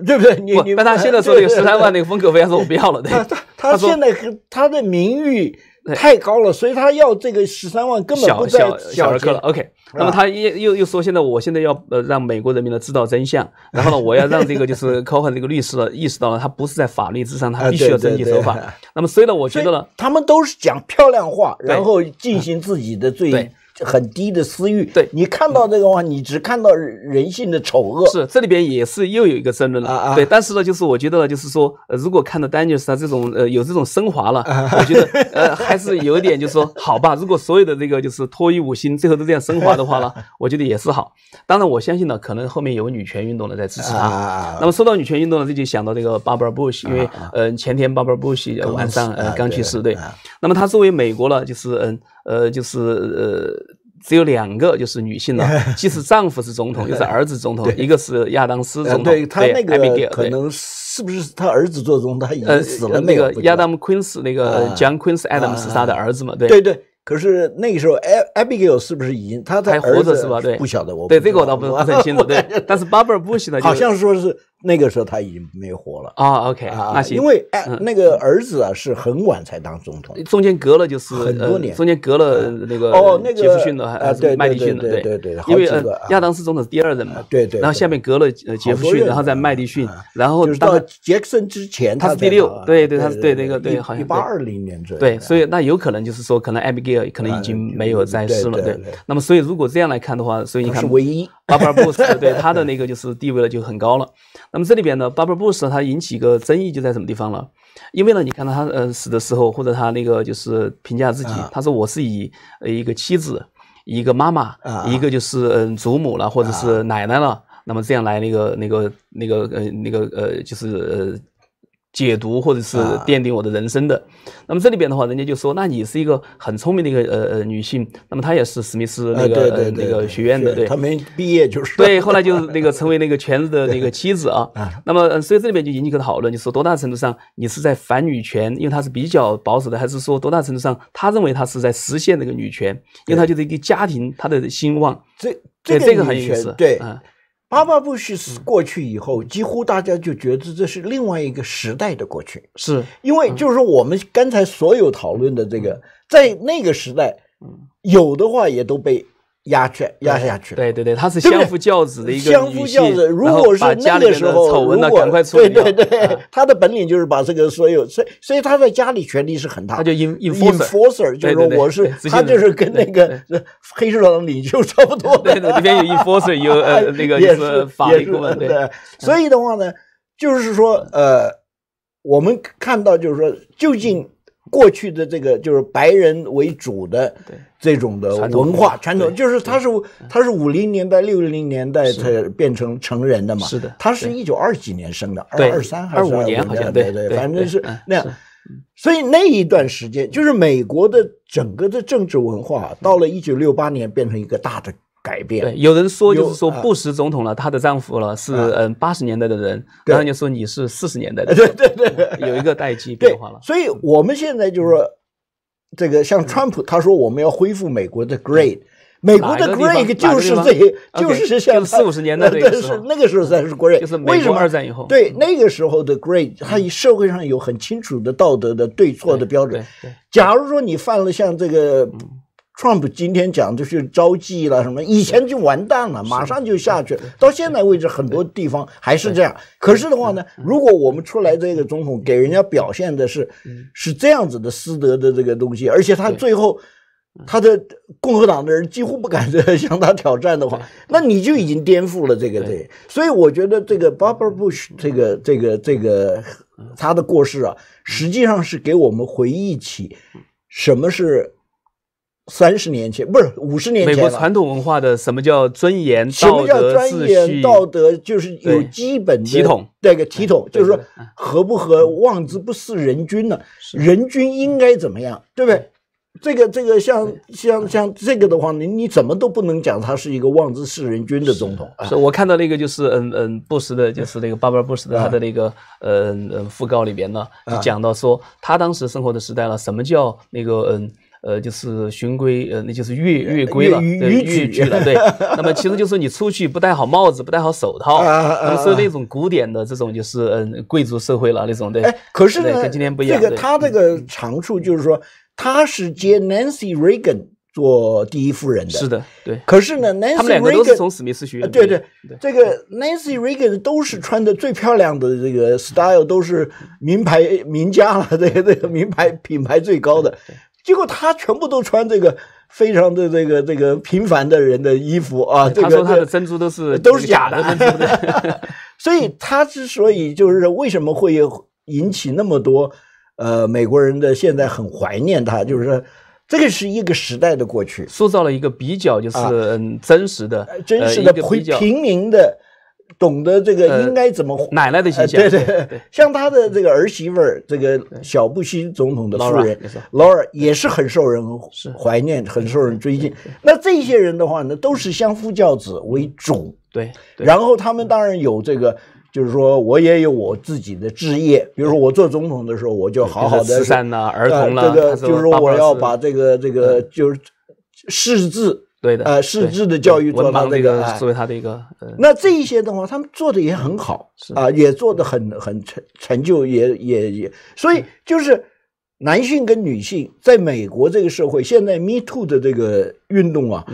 对不对？你你那他现在说这个十三万那个封口费，他说我不要了？他他他现在他的名誉太高了，所以他要这个十三万根本小小小儿科了。OK，那么他又又又说，现在我现在要呃让美国人民呢知道真相，然后呢我要让这个就是 c o h e n 这个律师呢意识到了，他不是在法律之上，他必须要遵纪守法。那么所以呢，我觉得呢，他们都是讲漂亮话，然后进行自己的罪。很低的私欲，对你看到这个话，你只看到人性的丑恶。是这里边也是又有一个争论了，对。但是呢，就是我觉得，就是说，如果看到丹尼斯他这种呃有这种升华了，我觉得呃还是有一点，就是说好吧。如果所有的这个就是脱衣舞星最后都这样升华的话呢，我觉得也是好。当然，我相信呢，可能后面有女权运动的在支持啊。那么说到女权运动呢，这就想到这个 Barbara Bush，因为嗯，前天 Barbara Bush 晚上呃刚去世，对。那么他作为美国了，就是嗯呃就是呃。只有两个就是女性了，既 是丈夫是总统，又 是儿子总统，一个是亚当斯总统。对他那个可能是不是他儿子做总统？经死了那个亚当斯那个 John Queen Adams 他的儿子嘛？对对。可是那个时候 Abigail 是不是已经他还活着是吧？对，不晓得我。对这个我倒不是很清楚，对。但是 Barber 不行了，好像说是。那个时候他已经没活了啊。OK，啊行，因为哎，那个儿子啊是很晚才当总统，中间隔了就是很多年，中间隔了那个哦，那个杰弗逊了，还是麦迪逊对对对，因为亚当斯总统第二任嘛，对对，然后下面隔了杰弗逊，然后再麦迪逊，然后到杰克逊之前，他是第六，对对，他是对那个对，好像一八二零年左右，对，所以那有可能就是说，可能 Abigail 可能已经没有在世了，对，那么所以如果这样来看的话，所以你看是唯一阿伯尔布什，对他的那个就是地位了就很高了。那么这里边呢 b u b b e b o o s t 它引起一个争议就在什么地方了？因为呢，你看他呃死的时候，或者他那个就是评价自己，他说我是以呃一个妻子、一个妈妈、一个就是嗯祖母了，或者是奶奶了，那么这样来那个那个那个呃那个呃就是。解读或者是奠定我的人生的，那么这里边的话，人家就说，那你是一个很聪明的一个呃呃女性，那么她也是史密斯那个那个学院的，对，她没毕业就是，对，后来就是那个成为那个全职的 那个妻子啊。啊，那么所以这里边就引起个讨论，就是多大程度上你是在反女权，因为她是比较保守的，还是说多大程度上她认为她是在实现那个女权，因为她就是一个家庭她的兴旺，这这个很有意思，对。巴巴布什死过去以后，几乎大家就觉得这是另外一个时代的过去，是因为就是说我们刚才所有讨论的这个，在那个时代，有的话也都被。压雀，鸦压下对对对，他是相夫教子的一个相夫教子，如果是那个时候，如果对对对，他的本领就是把这个所有，所以所以他在家里权力是很大。他就 in inforcer，就是说我是，他就是跟那个 黑社会的领袖差不多。这边有一 forcer，有呃 那个是法律部门对，所以的话呢，就是说呃，我们看到就是说，究竟。过去的这个就是白人为主的这种的文化传统，就是他是他是五零年代六零年代才变成成人的嘛，是的，他是一九二几年生的，二二三还是二五年好像对对，反正是那样，所以那一段时间就是美国的整个的政治文化，到了一九六八年变成一个大的。改变对，有人说就是说布什总统了他的丈夫了是嗯八十年代的人，然后就说你是四十年代的，对对对，有一个代际变化了。所以我们现在就是说，这个像川普他说我们要恢复美国的 grade，美国的 grade 就是这些，就是像四五十年代，的对是那个时候才是 grade，就是美二战以后，对那个时候的 grade，它社会上有很清楚的道德的对错的标准。假如说你犯了像这个。Trump 今天讲就是招妓了什么，以前就完蛋了，马上就下去。到现在为止，很多地方还是这样。可是的话呢，如果我们出来这个总统给人家表现的是是这样子的私德的这个东西，而且他最后他的共和党的人几乎不敢向他挑战的话，那你就已经颠覆了这个这。所以我觉得这个 Barber Bush 这个这个这个他的过世啊，实际上是给我们回忆起什么是。三十年前不是五十年前，美国传统文化的什么叫尊严？什么叫尊严？道德就是有基本的体统。这个体统就是说合不合望之不似人君呢？人君应该怎么样？对不对？这个这个像像像这个的话，你你怎么都不能讲他是一个望之似人君的总统。是我看到那个就是嗯嗯布什的就是那个巴巴布什的他的那个嗯嗯讣告里边呢，就讲到说他当时生活的时代了，什么叫那个嗯。呃，就是循规，呃，那就是越越规了，越矩了。对，那么其实就是你出去不戴好帽子，不戴好手套，都是那种古典的这种，就是嗯，贵族社会了那种。对，可是呢，跟今天不一样。这个他这个长处就是说，他是接 Nancy Reagan 做第一夫人的。是的，对。可是呢，Nancy Reagan 他们两个都是从史密斯学院。对对。这个 Nancy Reagan 都是穿的最漂亮的，这个 style 都是名牌名家了，这个这个名牌品牌最高的。结果他全部都穿这个非常的这个这个平凡的人的衣服啊，这个他的珍珠都是 都是假的，所以他之所以就是为什么会有引起那么多呃美国人的现在很怀念他，就是说这个是一个时代的过去，塑造了一个比较就是真实的真实的平平民的。懂得这个应该怎么奶奶的形象，对对对，像他的这个儿媳妇儿，这个小布希总统的夫人劳尔也是很受人怀念，很受人尊敬。那这些人的话呢，都是相夫教子为主，对。然后他们当然有这个，就是说我也有我自己的置业，比如说我做总统的时候，我就好好的慈善呐，儿童了，这个就是说我要把这个这个就是识字。对的，呃，师资的教育做到这个，作为他的一个，那这一些的话，他们做的也很好，啊，也做的很很成成就，也也也，所以就是男性跟女性在美国这个社会，现在 Me Too 的这个运动啊，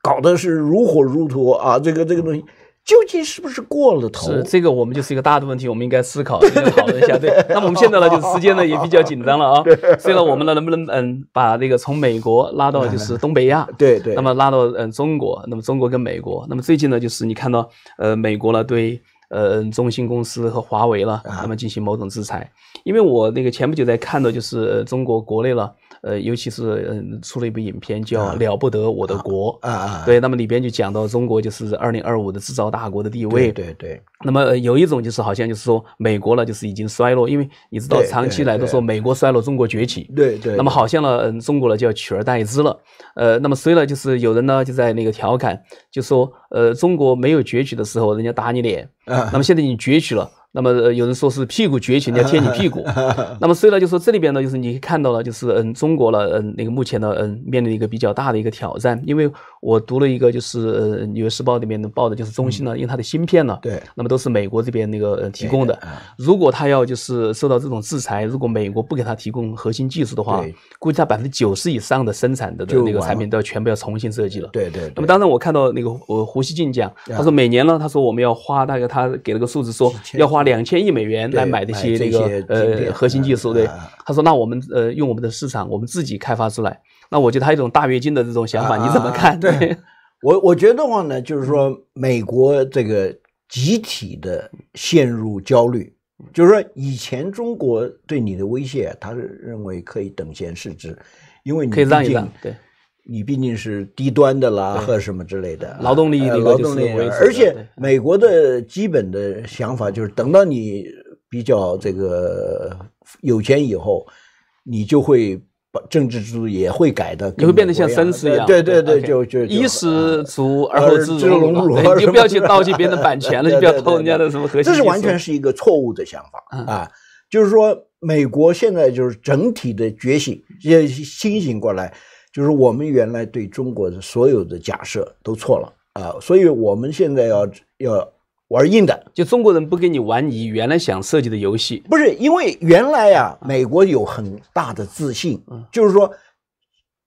搞的是如火如荼啊，这个这个东西。究竟是不是过了头？是这个，我们就是一个大的问题，我们应该思考 讨论一下。对，那我们现在呢，就时间呢也比较紧张了啊。对，所以呢，我们呢能不能嗯把那个从美国拉到就是东北亚，对对，那么拉到嗯中国，那么中国跟美国，那么最近呢就是你看到呃美国呢对呃中兴公司和华为了，那么进行某种制裁。因为我那个前不久在看的就是中国国内了。呃，尤其是嗯，出了一部影片叫《了不得我的国》啊啊，对，那么里边就讲到中国就是二零二五的制造大国的地位，对对。那么有一种就是好像就是说美国呢就是已经衰落，因为你知道长期来都说美国衰落，中国崛起，对对。那么好像呢，嗯，中国呢就要取而代之了。呃，那么所以呢，就是有人呢就在那个调侃，就说呃，中国没有崛起的时候，人家打你脸，那么现在已经崛起了。那么有人说是屁股绝情，要贴你屁股。那么所以呢，就说这里边呢，就是你看到了，就是嗯，中国了，嗯，那个目前呢，嗯，面临一个比较大的一个挑战。因为我读了一个，就是《纽约时报》里面的报的就是中兴呢，因为它的芯片呢，对，那么都是美国这边那个提供的。如果他要就是受到这种制裁，如果美国不给他提供核心技术的话，估计他百分之九十以上的生产的那个产品都要全部要重新设计了。对对。那么当然我看到那个呃胡锡进讲，他说每年呢，他说我们要花大概他给了个数字，说要花。两千亿美元来买这些这个呃核心技术，对？他说：“那我们呃用我们的市场，我们自己开发出来。”那我觉得他一种大跃进的这种想法，你怎么看？对 我，我觉得话呢，就是说美国这个集体的陷入焦虑，就是说以前中国对你的威胁，他是认为可以等闲视之，因为你可以让一让，对。你毕竟是低端的啦，和什么之类的劳动力，劳动力为主。而且美国的基本的想法就是，等到你比较这个有钱以后，你就会把政治制度也会改的，你会变得像绅士一样。对对对，就就衣食足而后知荣辱，你就不要去盗窃别人的版权了，就不要偷人家的什么核心。这是完全是一个错误的想法啊！就是说，美国现在就是整体的觉醒，也清醒过来。就是我们原来对中国的所有的假设都错了啊，所以我们现在要要玩硬的，就中国人不跟你玩你原来想设计的游戏。不是因为原来呀，美国有很大的自信，就是说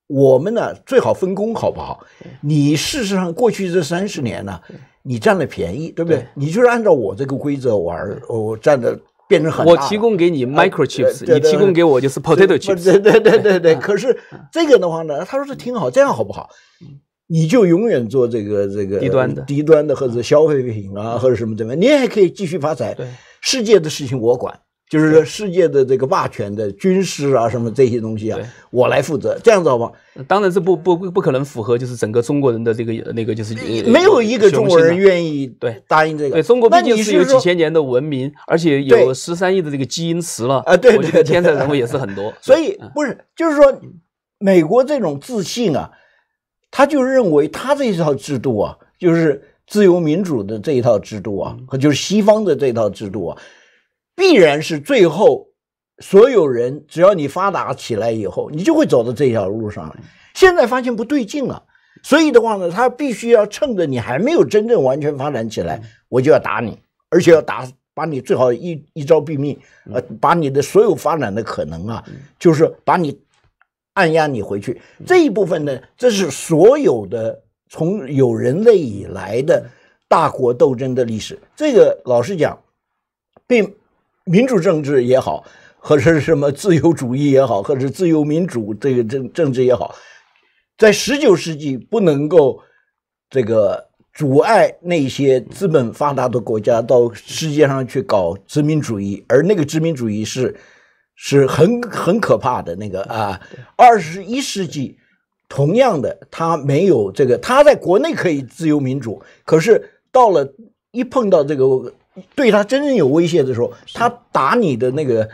我们呢最好分工好不好？你事实上过去这三十年呢，你占了便宜，对不对？你就是按照我这个规则玩，我占的。变成很。我提供给你 micro chips，你提供给我就是 potato chips。对对对对对。可是这个的话呢，他说是挺好，这样好不好？你就永远做这个这个低端的低端的或者消费品啊或者什么怎么，你也可以继续发财。对，世界的事情我管。就是世界的这个霸权的军师啊，什么这些东西啊，我来负责，这样子好吗？当然是不不不可能符合，就是整个中国人的这个那个就是没有一个中国人愿意对答应这个。对中国毕竟是有几千年的文明，而且有十三亿的这个基因池了啊，对对，天才人物也是很多。所以不是就是说，美国这种自信啊，他就认为他这一套制度啊，就是自由民主的这一套制度啊，和就是西方的这套制度啊。必然是最后，所有人只要你发达起来以后，你就会走到这条路上来。现在发现不对劲了，所以的话呢，他必须要趁着你还没有真正完全发展起来，我就要打你，而且要打把你最好一一招毙命，呃，把你的所有发展的可能啊，就是把你按压你回去。这一部分呢，这是所有的从有人类以来的大国斗争的历史。这个老实讲，并。民主政治也好，或者是什么自由主义也好，或者自由民主这个政政治也好，在十九世纪不能够这个阻碍那些资本发达的国家到世界上去搞殖民主义，而那个殖民主义是是很很可怕的。那个啊，二十一世纪同样的，它没有这个，它在国内可以自由民主，可是到了一碰到这个。对他真正有威胁的时候，他打你的那个，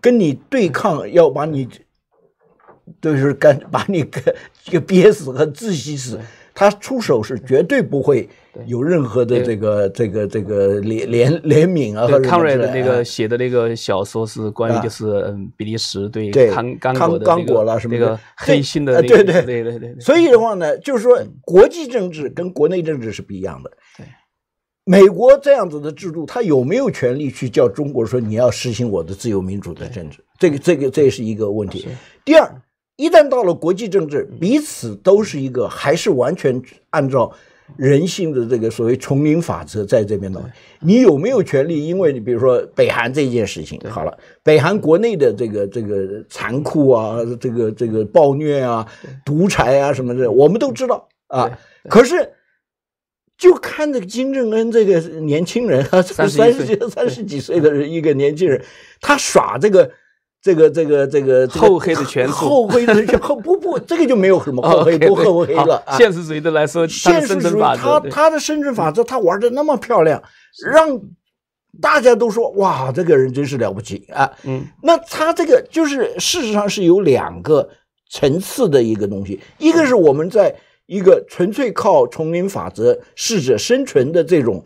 跟你对抗要把你，就是干把你给憋死和窒息死，他出手是绝对不会有任何的这个这个这个怜怜怜悯啊。康瑞的那个写的那个小说是关于就是比利时对康刚果了什么那个黑心的对对对对对。所以的话呢，就是说国际政治跟国内政治是不一样的。对。美国这样子的制度，他有没有权利去叫中国说你要实行我的自由民主的政治？这个，这个，这是一个问题。第二，一旦到了国际政治，彼此都是一个，还是完全按照人性的这个所谓丛林法则在这边呢？你有没有权利？因为你比如说北韩这件事情，好了，北韩国内的这个这个残酷啊，这个这个暴虐啊、独裁啊什么的，我们都知道啊。可是。就看这个金正恩这个年轻人啊，三十几 三十几岁的一个年轻人，他耍这个这个这个这个 厚黑的拳头，厚黑的拳头，不不这个就没有什么厚黑不厚黑了。现实主义的来说，现实主义他他的生存法则他玩的那么漂亮，让大家都说哇这个人真是了不起啊。嗯，那他这个就是事实上是有两个层次的一个东西，一个是我们在。一个纯粹靠丛林法则、适者生存的这种、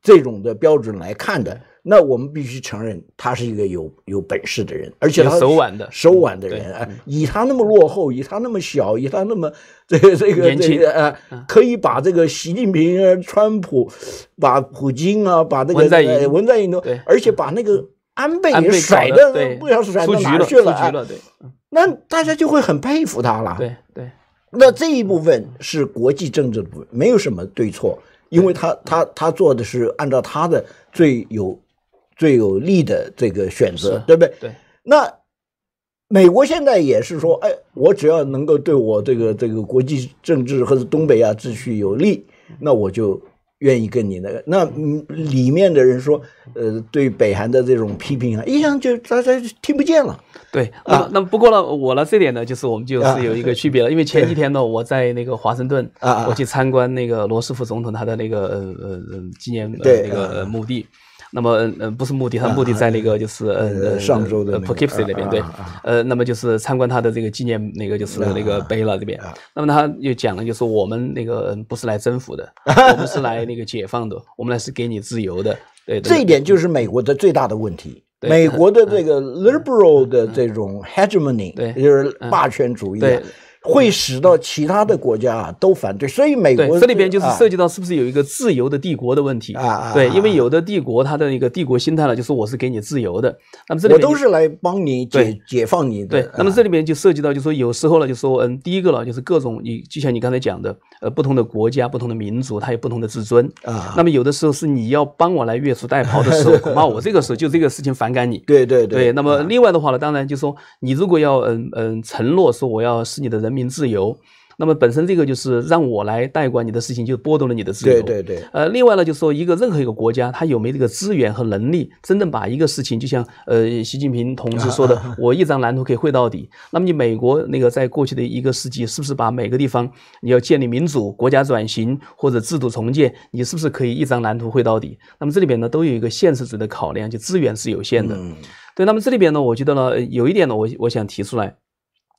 这种的标准来看的，那我们必须承认他是一个有有本事的人，而且他手腕的、手腕的人啊，以他那么落后，以他那么小，以他那么这个这个这个啊，可以把这个习近平、川普、把普京啊、把这个文在寅、文在寅都，而且把那个安倍也甩的不要道甩到哪去了对，那大家就会很佩服他了。对对。那这一部分是国际政治的部分，没有什么对错，因为他他他做的是按照他的最有最有利的这个选择，对不对？对。那美国现在也是说，哎，我只要能够对我这个这个国际政治或者东北亚秩序有利，那我就。愿意跟你那个那里面的人说，呃，对北韩的这种批评啊，一样就大家听不见了。对啊，那不过了我了这点呢，就是我们就是有一个区别了，因为前几天呢，我在那个华盛顿，我去参观那个罗斯福总统他的那个呃呃纪念那个墓地。那么呃不是目的，他的目的在那个就是呃上周的 p o e i p s e 那边对，呃那么就是参观他的这个纪念那个就是那个碑了这边，那么他又讲了就是我们那个不是来征服的，我们是来那个解放的，我们来是给你自由的，对这一点就是美国的最大的问题，美国的这个 liberal 的这种 hegemony，就是霸权主义。会使得其他的国家啊都反对，所以美国这里边就是涉及到是不是有一个自由的帝国的问题啊？对，因为有的帝国他的一个帝国心态呢，就说我是给你自由的。那么这里我都是来帮你解解放你。对，那么这里面就涉及到就说有时候呢，就说嗯，第一个呢，就是各种你就像你刚才讲的呃，不同的国家、不同的民族，它有不同的自尊啊。那么有的时候是你要帮我来越俎代庖的时候，恐怕我这个时候就这个事情反感你。对对对。对，那么另外的话呢，当然就说你如果要嗯嗯承诺说我要是你的人民。民自由，那么本身这个就是让我来代管你的事情，就剥夺了你的自由。对对对。呃，另外呢，就是说一个任何一个国家，它有没有这个资源和能力，真正把一个事情，就像呃习近平同志说的，我一张蓝图可以绘到底。那么你美国那个在过去的一个世纪，是不是把每个地方你要建立民主、国家转型或者制度重建，你是不是可以一张蓝图绘到底？那么这里边呢，都有一个现实主义的考量，就资源是有限的。嗯。对，那么这里边呢，我觉得呢，有一点呢，我我想提出来。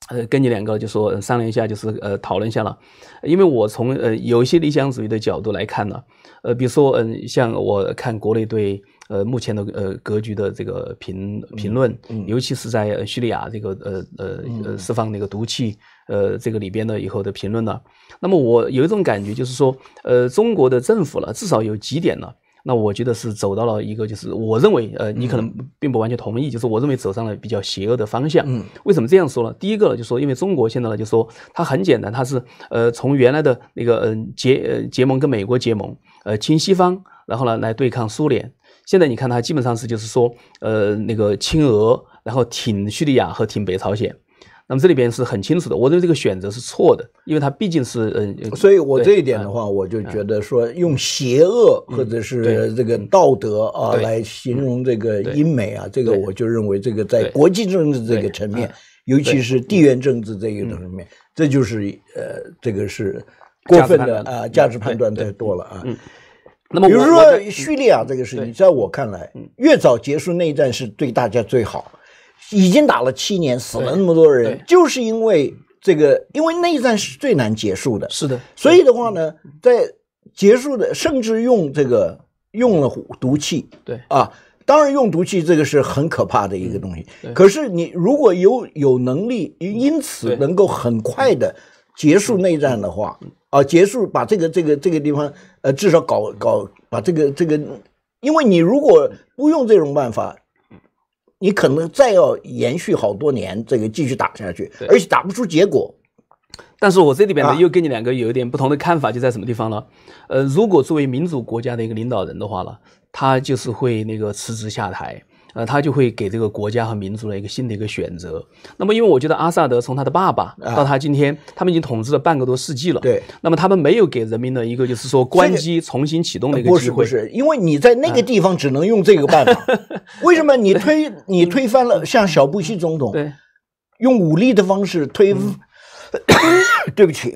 呃，跟你两个就说商量一下，就是呃讨论一下了，因为我从呃有一些理想主义的角度来看呢，呃，比如说嗯，像我看国内对呃目前的呃格局的这个评评论，尤其是在叙利亚这个呃呃呃释放那个毒气呃这个里边的以后的评论呢，那么我有一种感觉就是说，呃，中国的政府呢，至少有几点呢。那我觉得是走到了一个，就是我认为，呃，你可能并不完全同意，就是我认为走上了比较邪恶的方向。为什么这样说呢？第一个就说，因为中国现在呢，就说它很简单，它是呃从原来的那个嗯结结盟跟美国结盟，呃亲西方，然后呢来对抗苏联。现在你看它基本上是就是说，呃那个亲俄，然后挺叙利亚和挺北朝鲜。那么这里边是很清楚的，我的这个选择是错的，因为他毕竟是嗯。所以，我这一点的话，我就觉得说用邪恶或者是这个道德啊来形容这个英美啊，这个我就认为这个在国际政治这个层面，尤其是地缘政治这一层面，这就是呃，这个是过分的啊，价值判断太多了啊。那么，比如说叙利亚这个事情，在我看来，越早结束内战是对大家最好。已经打了七年，死了那么多人，就是因为这个，因为内战是最难结束的。是的，所以的话呢，在结束的，甚至用这个用了毒气。对啊，当然用毒气这个是很可怕的一个东西。可是你如果有有能力，因此能够很快的结束内战的话，啊，结束把这个这个这个地方，呃，至少搞搞把这个这个，因为你如果不用这种办法。你可能再要延续好多年，这个继续打下去，而且打不出结果。但是我这里边呢，又跟你两个有一点不同的看法，就在什么地方呢？呃，如果作为民主国家的一个领导人的话呢，他就是会那个辞职下台。呃，他就会给这个国家和民族的一个新的一个选择。那么，因为我觉得阿萨德从他的爸爸到他今天，他们已经统治了半个多世纪了。对。那么，他们没有给人民的一个就是说关机重新启动的一个机会。不是不是，因为你在那个地方只能用这个办法。为什么你推你推翻了像小布希总统，对，用武力的方式推？对不起，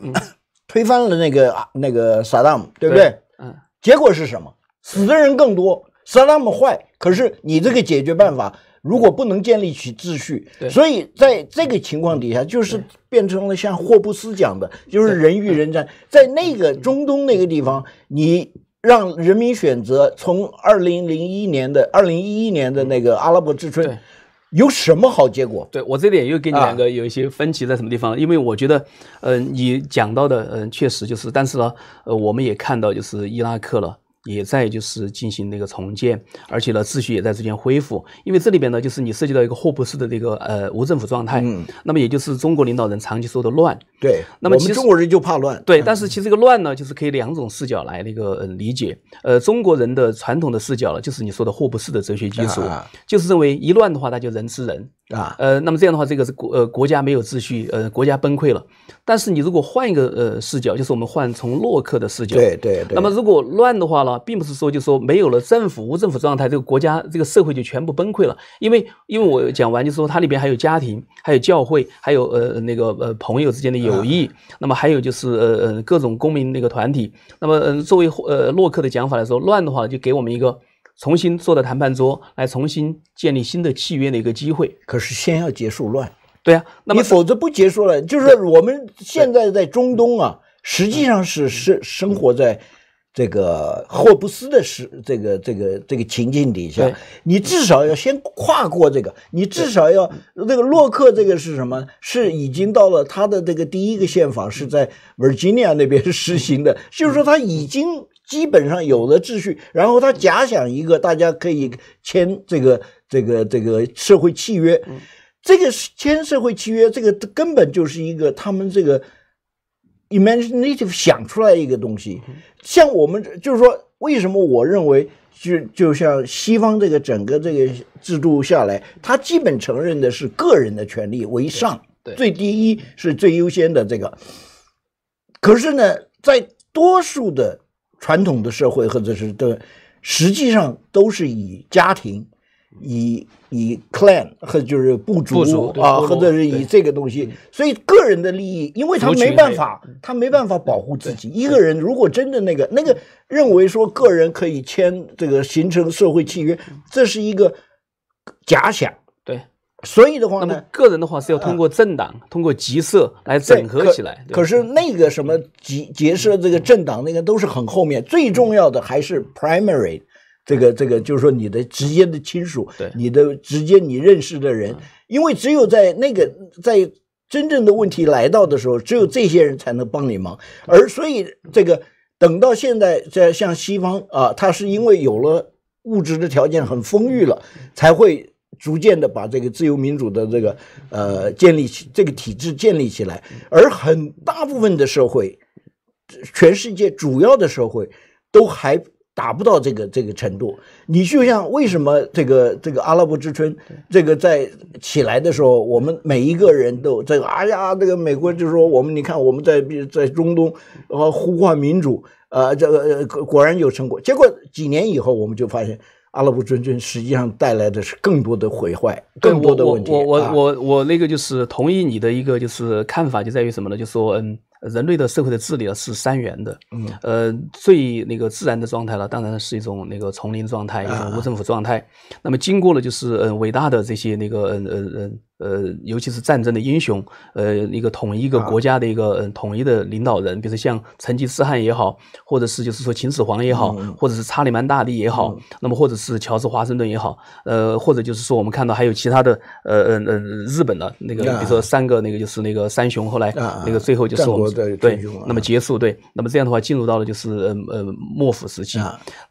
推翻了那个那个萨达姆，对不对？嗯。结果是什么？死的人更多。萨达姆坏。可是你这个解决办法如果不能建立起秩序，对，所以在这个情况底下，就是变成了像霍布斯讲的，就是人与人战。在那个中东那个地方，你让人民选择从二零零一年的二零一一年的那个阿拉伯之春，有什么好结果？对我这点又跟你两个有一些分歧在什么地方？因为我觉得，嗯，你讲到的，嗯，确实就是，但是呢，呃，我们也看到就是伊拉克了。也在就是进行那个重建，而且呢，秩序也在逐渐恢复。因为这里边呢，就是你涉及到一个霍布斯的那个呃无政府状态，嗯，那么也就是中国领导人长期说的乱，对。那么其实中国人就怕乱，对。但是其实这个乱呢，就是可以两种视角来那个理解。呃，中国人的传统的视角呢，就是你说的霍布斯的哲学基础，就是认为一乱的话，那就人吃人。啊，呃，那么这样的话，这个是国呃国家没有秩序，呃国家崩溃了。但是你如果换一个呃视角，就是我们换从洛克的视角，对对对。那么如果乱的话呢，并不是说就说没有了政府无政府状态，这个国家这个社会就全部崩溃了。因为因为我讲完就说它里边还有家庭，还有教会，还有呃那个呃朋友之间的友谊，那么还有就是呃呃各种公民那个团体。那么作为呃洛克的讲法来说，乱的话就给我们一个。重新坐到谈判桌来，重新建立新的契约的一个机会。可是先要结束乱，对啊，那么否则不结束了。就是我们现在在中东啊，实际上是是生活在这个霍布斯的时这个这个这个情境底下。你至少要先跨过这个，你至少要这个洛克这个是什么？是已经到了他的这个第一个宪法是在维吉尼亚那边实行的，就是说他已经。基本上有了秩序，然后他假想一个大家可以签这个这个这个社会契约，这个签社会契约，这个根本就是一个他们这个 i m a g i n a t i v e 想出来一个东西。像我们就是说，为什么我认为就就像西方这个整个这个制度下来，他基本承认的是个人的权利为上，最低一是最优先的这个。可是呢，在多数的传统的社会或者是的，实际上都是以家庭，以以 clan 和就是部族，部族啊，或者是以这个东西，所以个人的利益，因为他没办法，他没办法保护自己。一个人如果真的那个那个认为说个人可以签这个形成社会契约，这是一个假想。所以的话呢，个人的话是要通过政党、通过集社来整合起来。可是那个什么集结社这个政党，那个都是很后面，最重要的还是 primary，这个这个就是说你的直接的亲属，你的直接你认识的人，因为只有在那个在真正的问题来到的时候，只有这些人才能帮你忙。而所以这个等到现在在像西方啊，他是因为有了物质的条件很丰裕了，才会。逐渐的把这个自由民主的这个呃建立起这个体制建立起来，而很大部分的社会，全世界主要的社会都还达不到这个这个程度。你就像为什么这个这个阿拉伯之春这个在起来的时候，我们每一个人都这个哎呀，这个美国就说我们你看我们在在中东呃呼唤民主啊，这个果然有成果。结果几年以后我们就发现。阿拉伯军军实际上带来的是更多的毁坏，更多的问题。我我我我那个就是同意你的一个就是看法，就在于什么呢？就说，嗯，人类的社会的治理呢是三元的，嗯，呃，最那个自然的状态了，当然是一种那个丛林状态，一种无政府状态。那么经过了就是，嗯，伟大的这些那个，嗯嗯嗯。呃，尤其是战争的英雄，呃，一个统一一个国家的一个统一的领导人，比如说像成吉思汗也好，或者是就是说秦始皇也好，或者是查理曼大帝也好，那么或者是乔治华盛顿也好，呃，或者就是说我们看到还有其他的，呃呃呃，日本的那个，比如说三个那个就是那个三雄，后来那个最后就是我们对，那么结束对，那么这样的话进入到了就是呃呃幕府时期，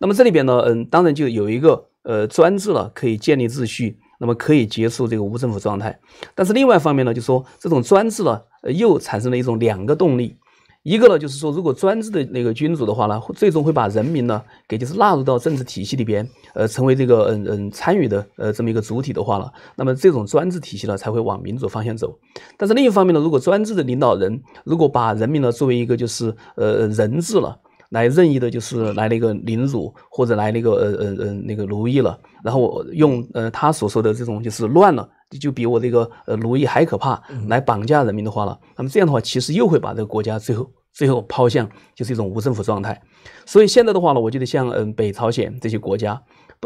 那么这里边呢，嗯，当然就有一个呃专制了，可以建立秩序。那么可以结束这个无政府状态，但是另外一方面呢，就说这种专制呢，又产生了一种两个动力，一个呢就是说，如果专制的那个君主的话呢，最终会把人民呢给就是纳入到政治体系里边，呃，成为这个嗯嗯参与的呃这么一个主体的话了，那么这种专制体系呢才会往民主方向走。但是另一方面呢，如果专制的领导人如果把人民呢作为一个就是呃人质了。来任意的，就是来那个凌辱，或者来那个呃呃呃那个奴役了，然后我用呃他所说的这种就是乱了，就比我这个呃奴役还可怕，来绑架人民的话了，那么这样的话，其实又会把这个国家最后最后抛向就是一种无政府状态，所以现在的话呢，我觉得像嗯北朝鲜这些国家。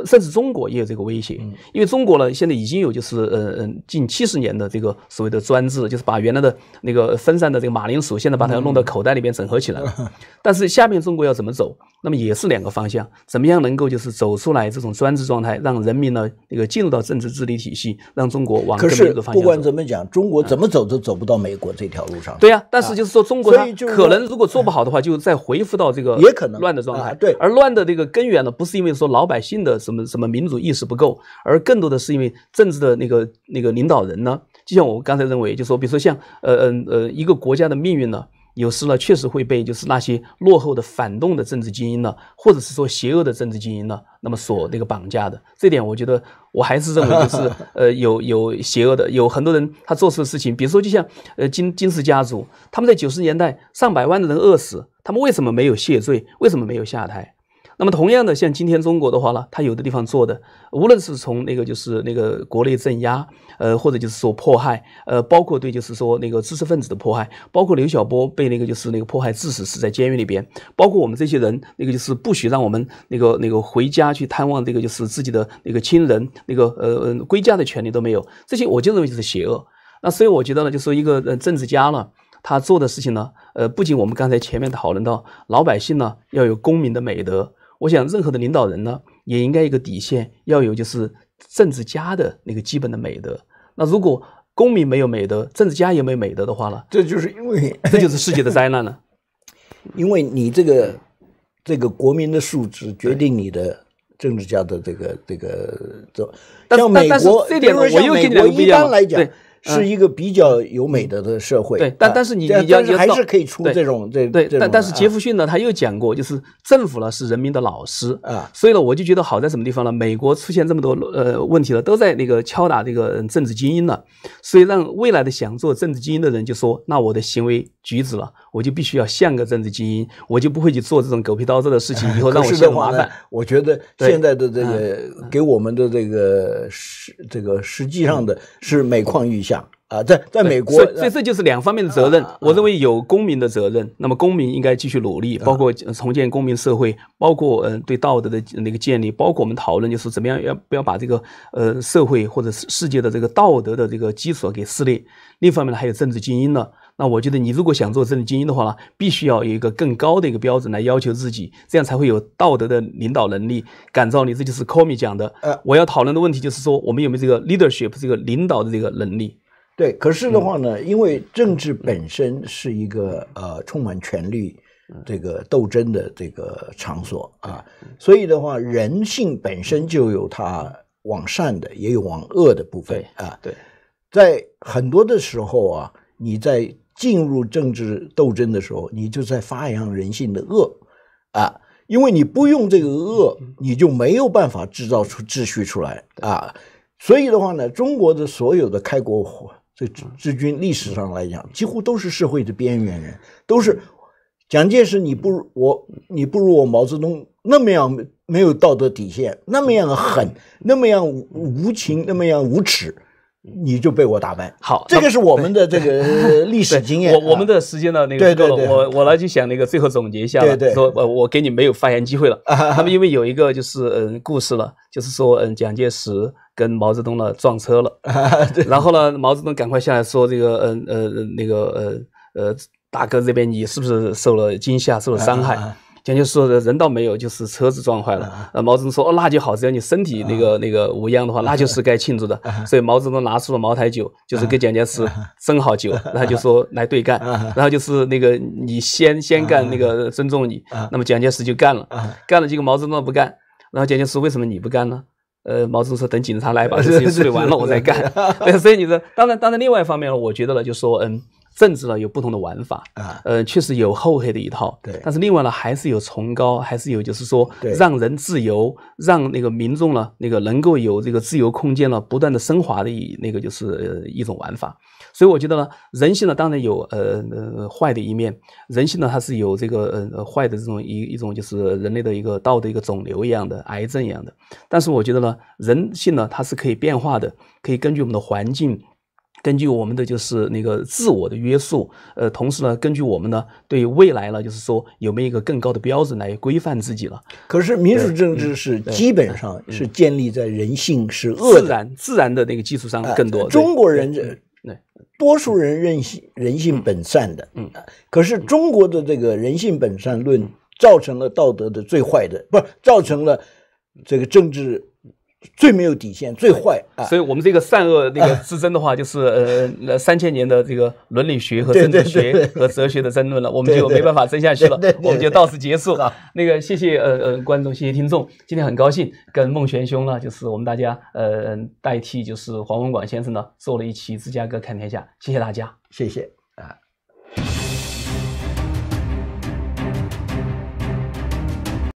甚至中国也有这个威胁，因为中国呢，现在已经有就是呃嗯近七十年的这个所谓的专制，就是把原来的那个分散的这个马铃薯，现在把它要弄到口袋里面整合起来了。但是下面中国要怎么走，那么也是两个方向，怎么样能够就是走出来这种专制状态，让人民呢那个进入到政治治理体系，让中国往。可是不管怎么讲，中国怎么走都走不到美国这条路上。对呀，但是就是说中国可能如果做不好的话，就再恢复到这个也可能乱的状态。对，而乱的这个根源呢，不是因为说老百姓的。什么什么民主意识不够，而更多的是因为政治的那个那个领导人呢？就像我刚才认为，就说比如说像呃呃呃一个国家的命运呢，有时呢确实会被就是那些落后的反动的政治精英呢，或者是说邪恶的政治精英呢，那么所那个绑架的。这点我觉得我还是认为 就是呃有有邪恶的，有很多人他做出的事情，比如说就像呃金金氏家族，他们在九十年代上百万的人饿死，他们为什么没有谢罪？为什么没有下台？那么同样的，像今天中国的话呢，它有的地方做的，无论是从那个就是那个国内镇压，呃，或者就是说迫害，呃，包括对就是说那个知识分子的迫害，包括刘晓波被那个就是那个迫害致死是在监狱里边，包括我们这些人，那个就是不许让我们那个那个回家去探望这个就是自己的那个亲人，那个呃归家的权利都没有，这些我就认为就是邪恶。那所以我觉得呢，就说一个呃政治家呢，他做的事情呢，呃，不仅我们刚才前面讨论到老百姓呢要有公民的美德。我想，任何的领导人呢，也应该一个底线，要有就是政治家的那个基本的美德。那如果公民没有美德，政治家也没有美德的话呢？这就是因为 这就是世界的灾难了。因为你这个这个国民的素质决定你的政治家的这个这个这。但但是这点我又一得没必要。对。是一个比较有美德的社会，对，但但是你你要要还是可以出这种这对，但但是杰弗逊呢，他又讲过，就是政府呢是人民的老师啊，所以呢，我就觉得好在什么地方呢？美国出现这么多呃问题了，都在那个敲打这个政治精英了，所以让未来的想做政治精英的人就说，那我的行为举止了。我就必须要像个政治精英，我就不会去做这种狗皮膏药的事情。以后让我嫌麻烦。我觉得现在的这个给我们的这个实这个实际上的是每况愈下啊，在在美国，所以这就是两方面的责任。我认为有公民的责任，那么公民应该继续努力，包括重建公民社会，包括呃对道德的那个建立，包括我们讨论就是怎么样要不要把这个呃社会或者世界的这个道德的这个基础给撕裂。另一方面呢，还有政治精英呢。那我觉得，你如果想做政治精英的话呢，必须要有一个更高的一个标准来要求自己，这样才会有道德的领导能力，感召你。这就是 k o m i 讲的。呃，我要讨论的问题就是说，我们有没有这个 leadership 这个领导的这个能力？对，可是的话呢，因为政治本身是一个呃充满权力这个斗争的这个场所啊，所以的话，人性本身就有它往善的，也有往恶的部分啊。对，在很多的时候啊，你在进入政治斗争的时候，你就在发扬人性的恶，啊，因为你不用这个恶，你就没有办法制造出秩序出来啊。所以的话呢，中国的所有的开国这这治军历史上来讲，几乎都是社会的边缘人，都是蒋介石，你不如我，你不如我毛泽东那么样没有道德底线，那么样狠，那么样无情，那么样无耻。你就被我打败，好，这个是我们的这个 历史经验。我我们的时间呢，那个够了，我我来去想那个最后总结一下了。说我我给你没有发言机会了。他们因为有一个就是嗯故事了，就是说嗯蒋介石跟毛泽东呢撞车了，然后呢毛泽东赶快下来说这个嗯呃那个呃呃大哥这边你是不是受了惊吓受了伤害？蒋介石说：“的人倒没有，就是车子撞坏了。”呃，毛泽东说：“哦，那就好，只要你身体那个那个无恙的话，那就 是该庆祝的。”所以毛泽东拿出了茅台酒，就是给蒋介石斟好酒，然后就说：“来对干。”然后就是那个你先先干那个尊重你，那么蒋介石就干了，干了结果毛泽东不干，然后蒋介石为什么你不干呢？呃，毛泽东说：“等警察来把这事情处理完了，我再干。”所以你说，当然，当然，另外一方面我觉得呢，就说嗯。政治呢有不同的玩法啊，呃，确实有厚黑的一套，对。但是另外呢，还是有崇高，还是有就是说，让人自由，让那个民众呢，那个能够有这个自由空间呢，不断的升华的一那个就是一种玩法。所以我觉得呢，人性呢当然有呃呃坏的一面，人性呢它是有这个呃坏的这种一一种就是人类的一个道德一个肿瘤一样的癌症一样的。但是我觉得呢，人性呢它是可以变化的，可以根据我们的环境。根据我们的就是那个自我的约束，呃，同时呢，根据我们呢对未来呢，就是说有没有一个更高的标准来规范自己了。可是民主政治是基本上是建立在人性是恶自然自然的那个基础上更多。中国人，多数人人性人性本善的，嗯，可是中国的这个人性本善论造成了道德的最坏的，不是造成了这个政治。最没有底线，最坏啊！所以我们这个善恶那个之争的话，就是呃，那三千年的这个伦理学和政治学和哲学的争论了，我们就没办法争下去了。我们就到此结束了。那个谢谢呃呃观众，谢谢听众。今天很高兴跟孟玄兄呢，就是我们大家呃代替就是黄文广先生呢做了一期芝加哥看天下。谢谢大家，谢谢。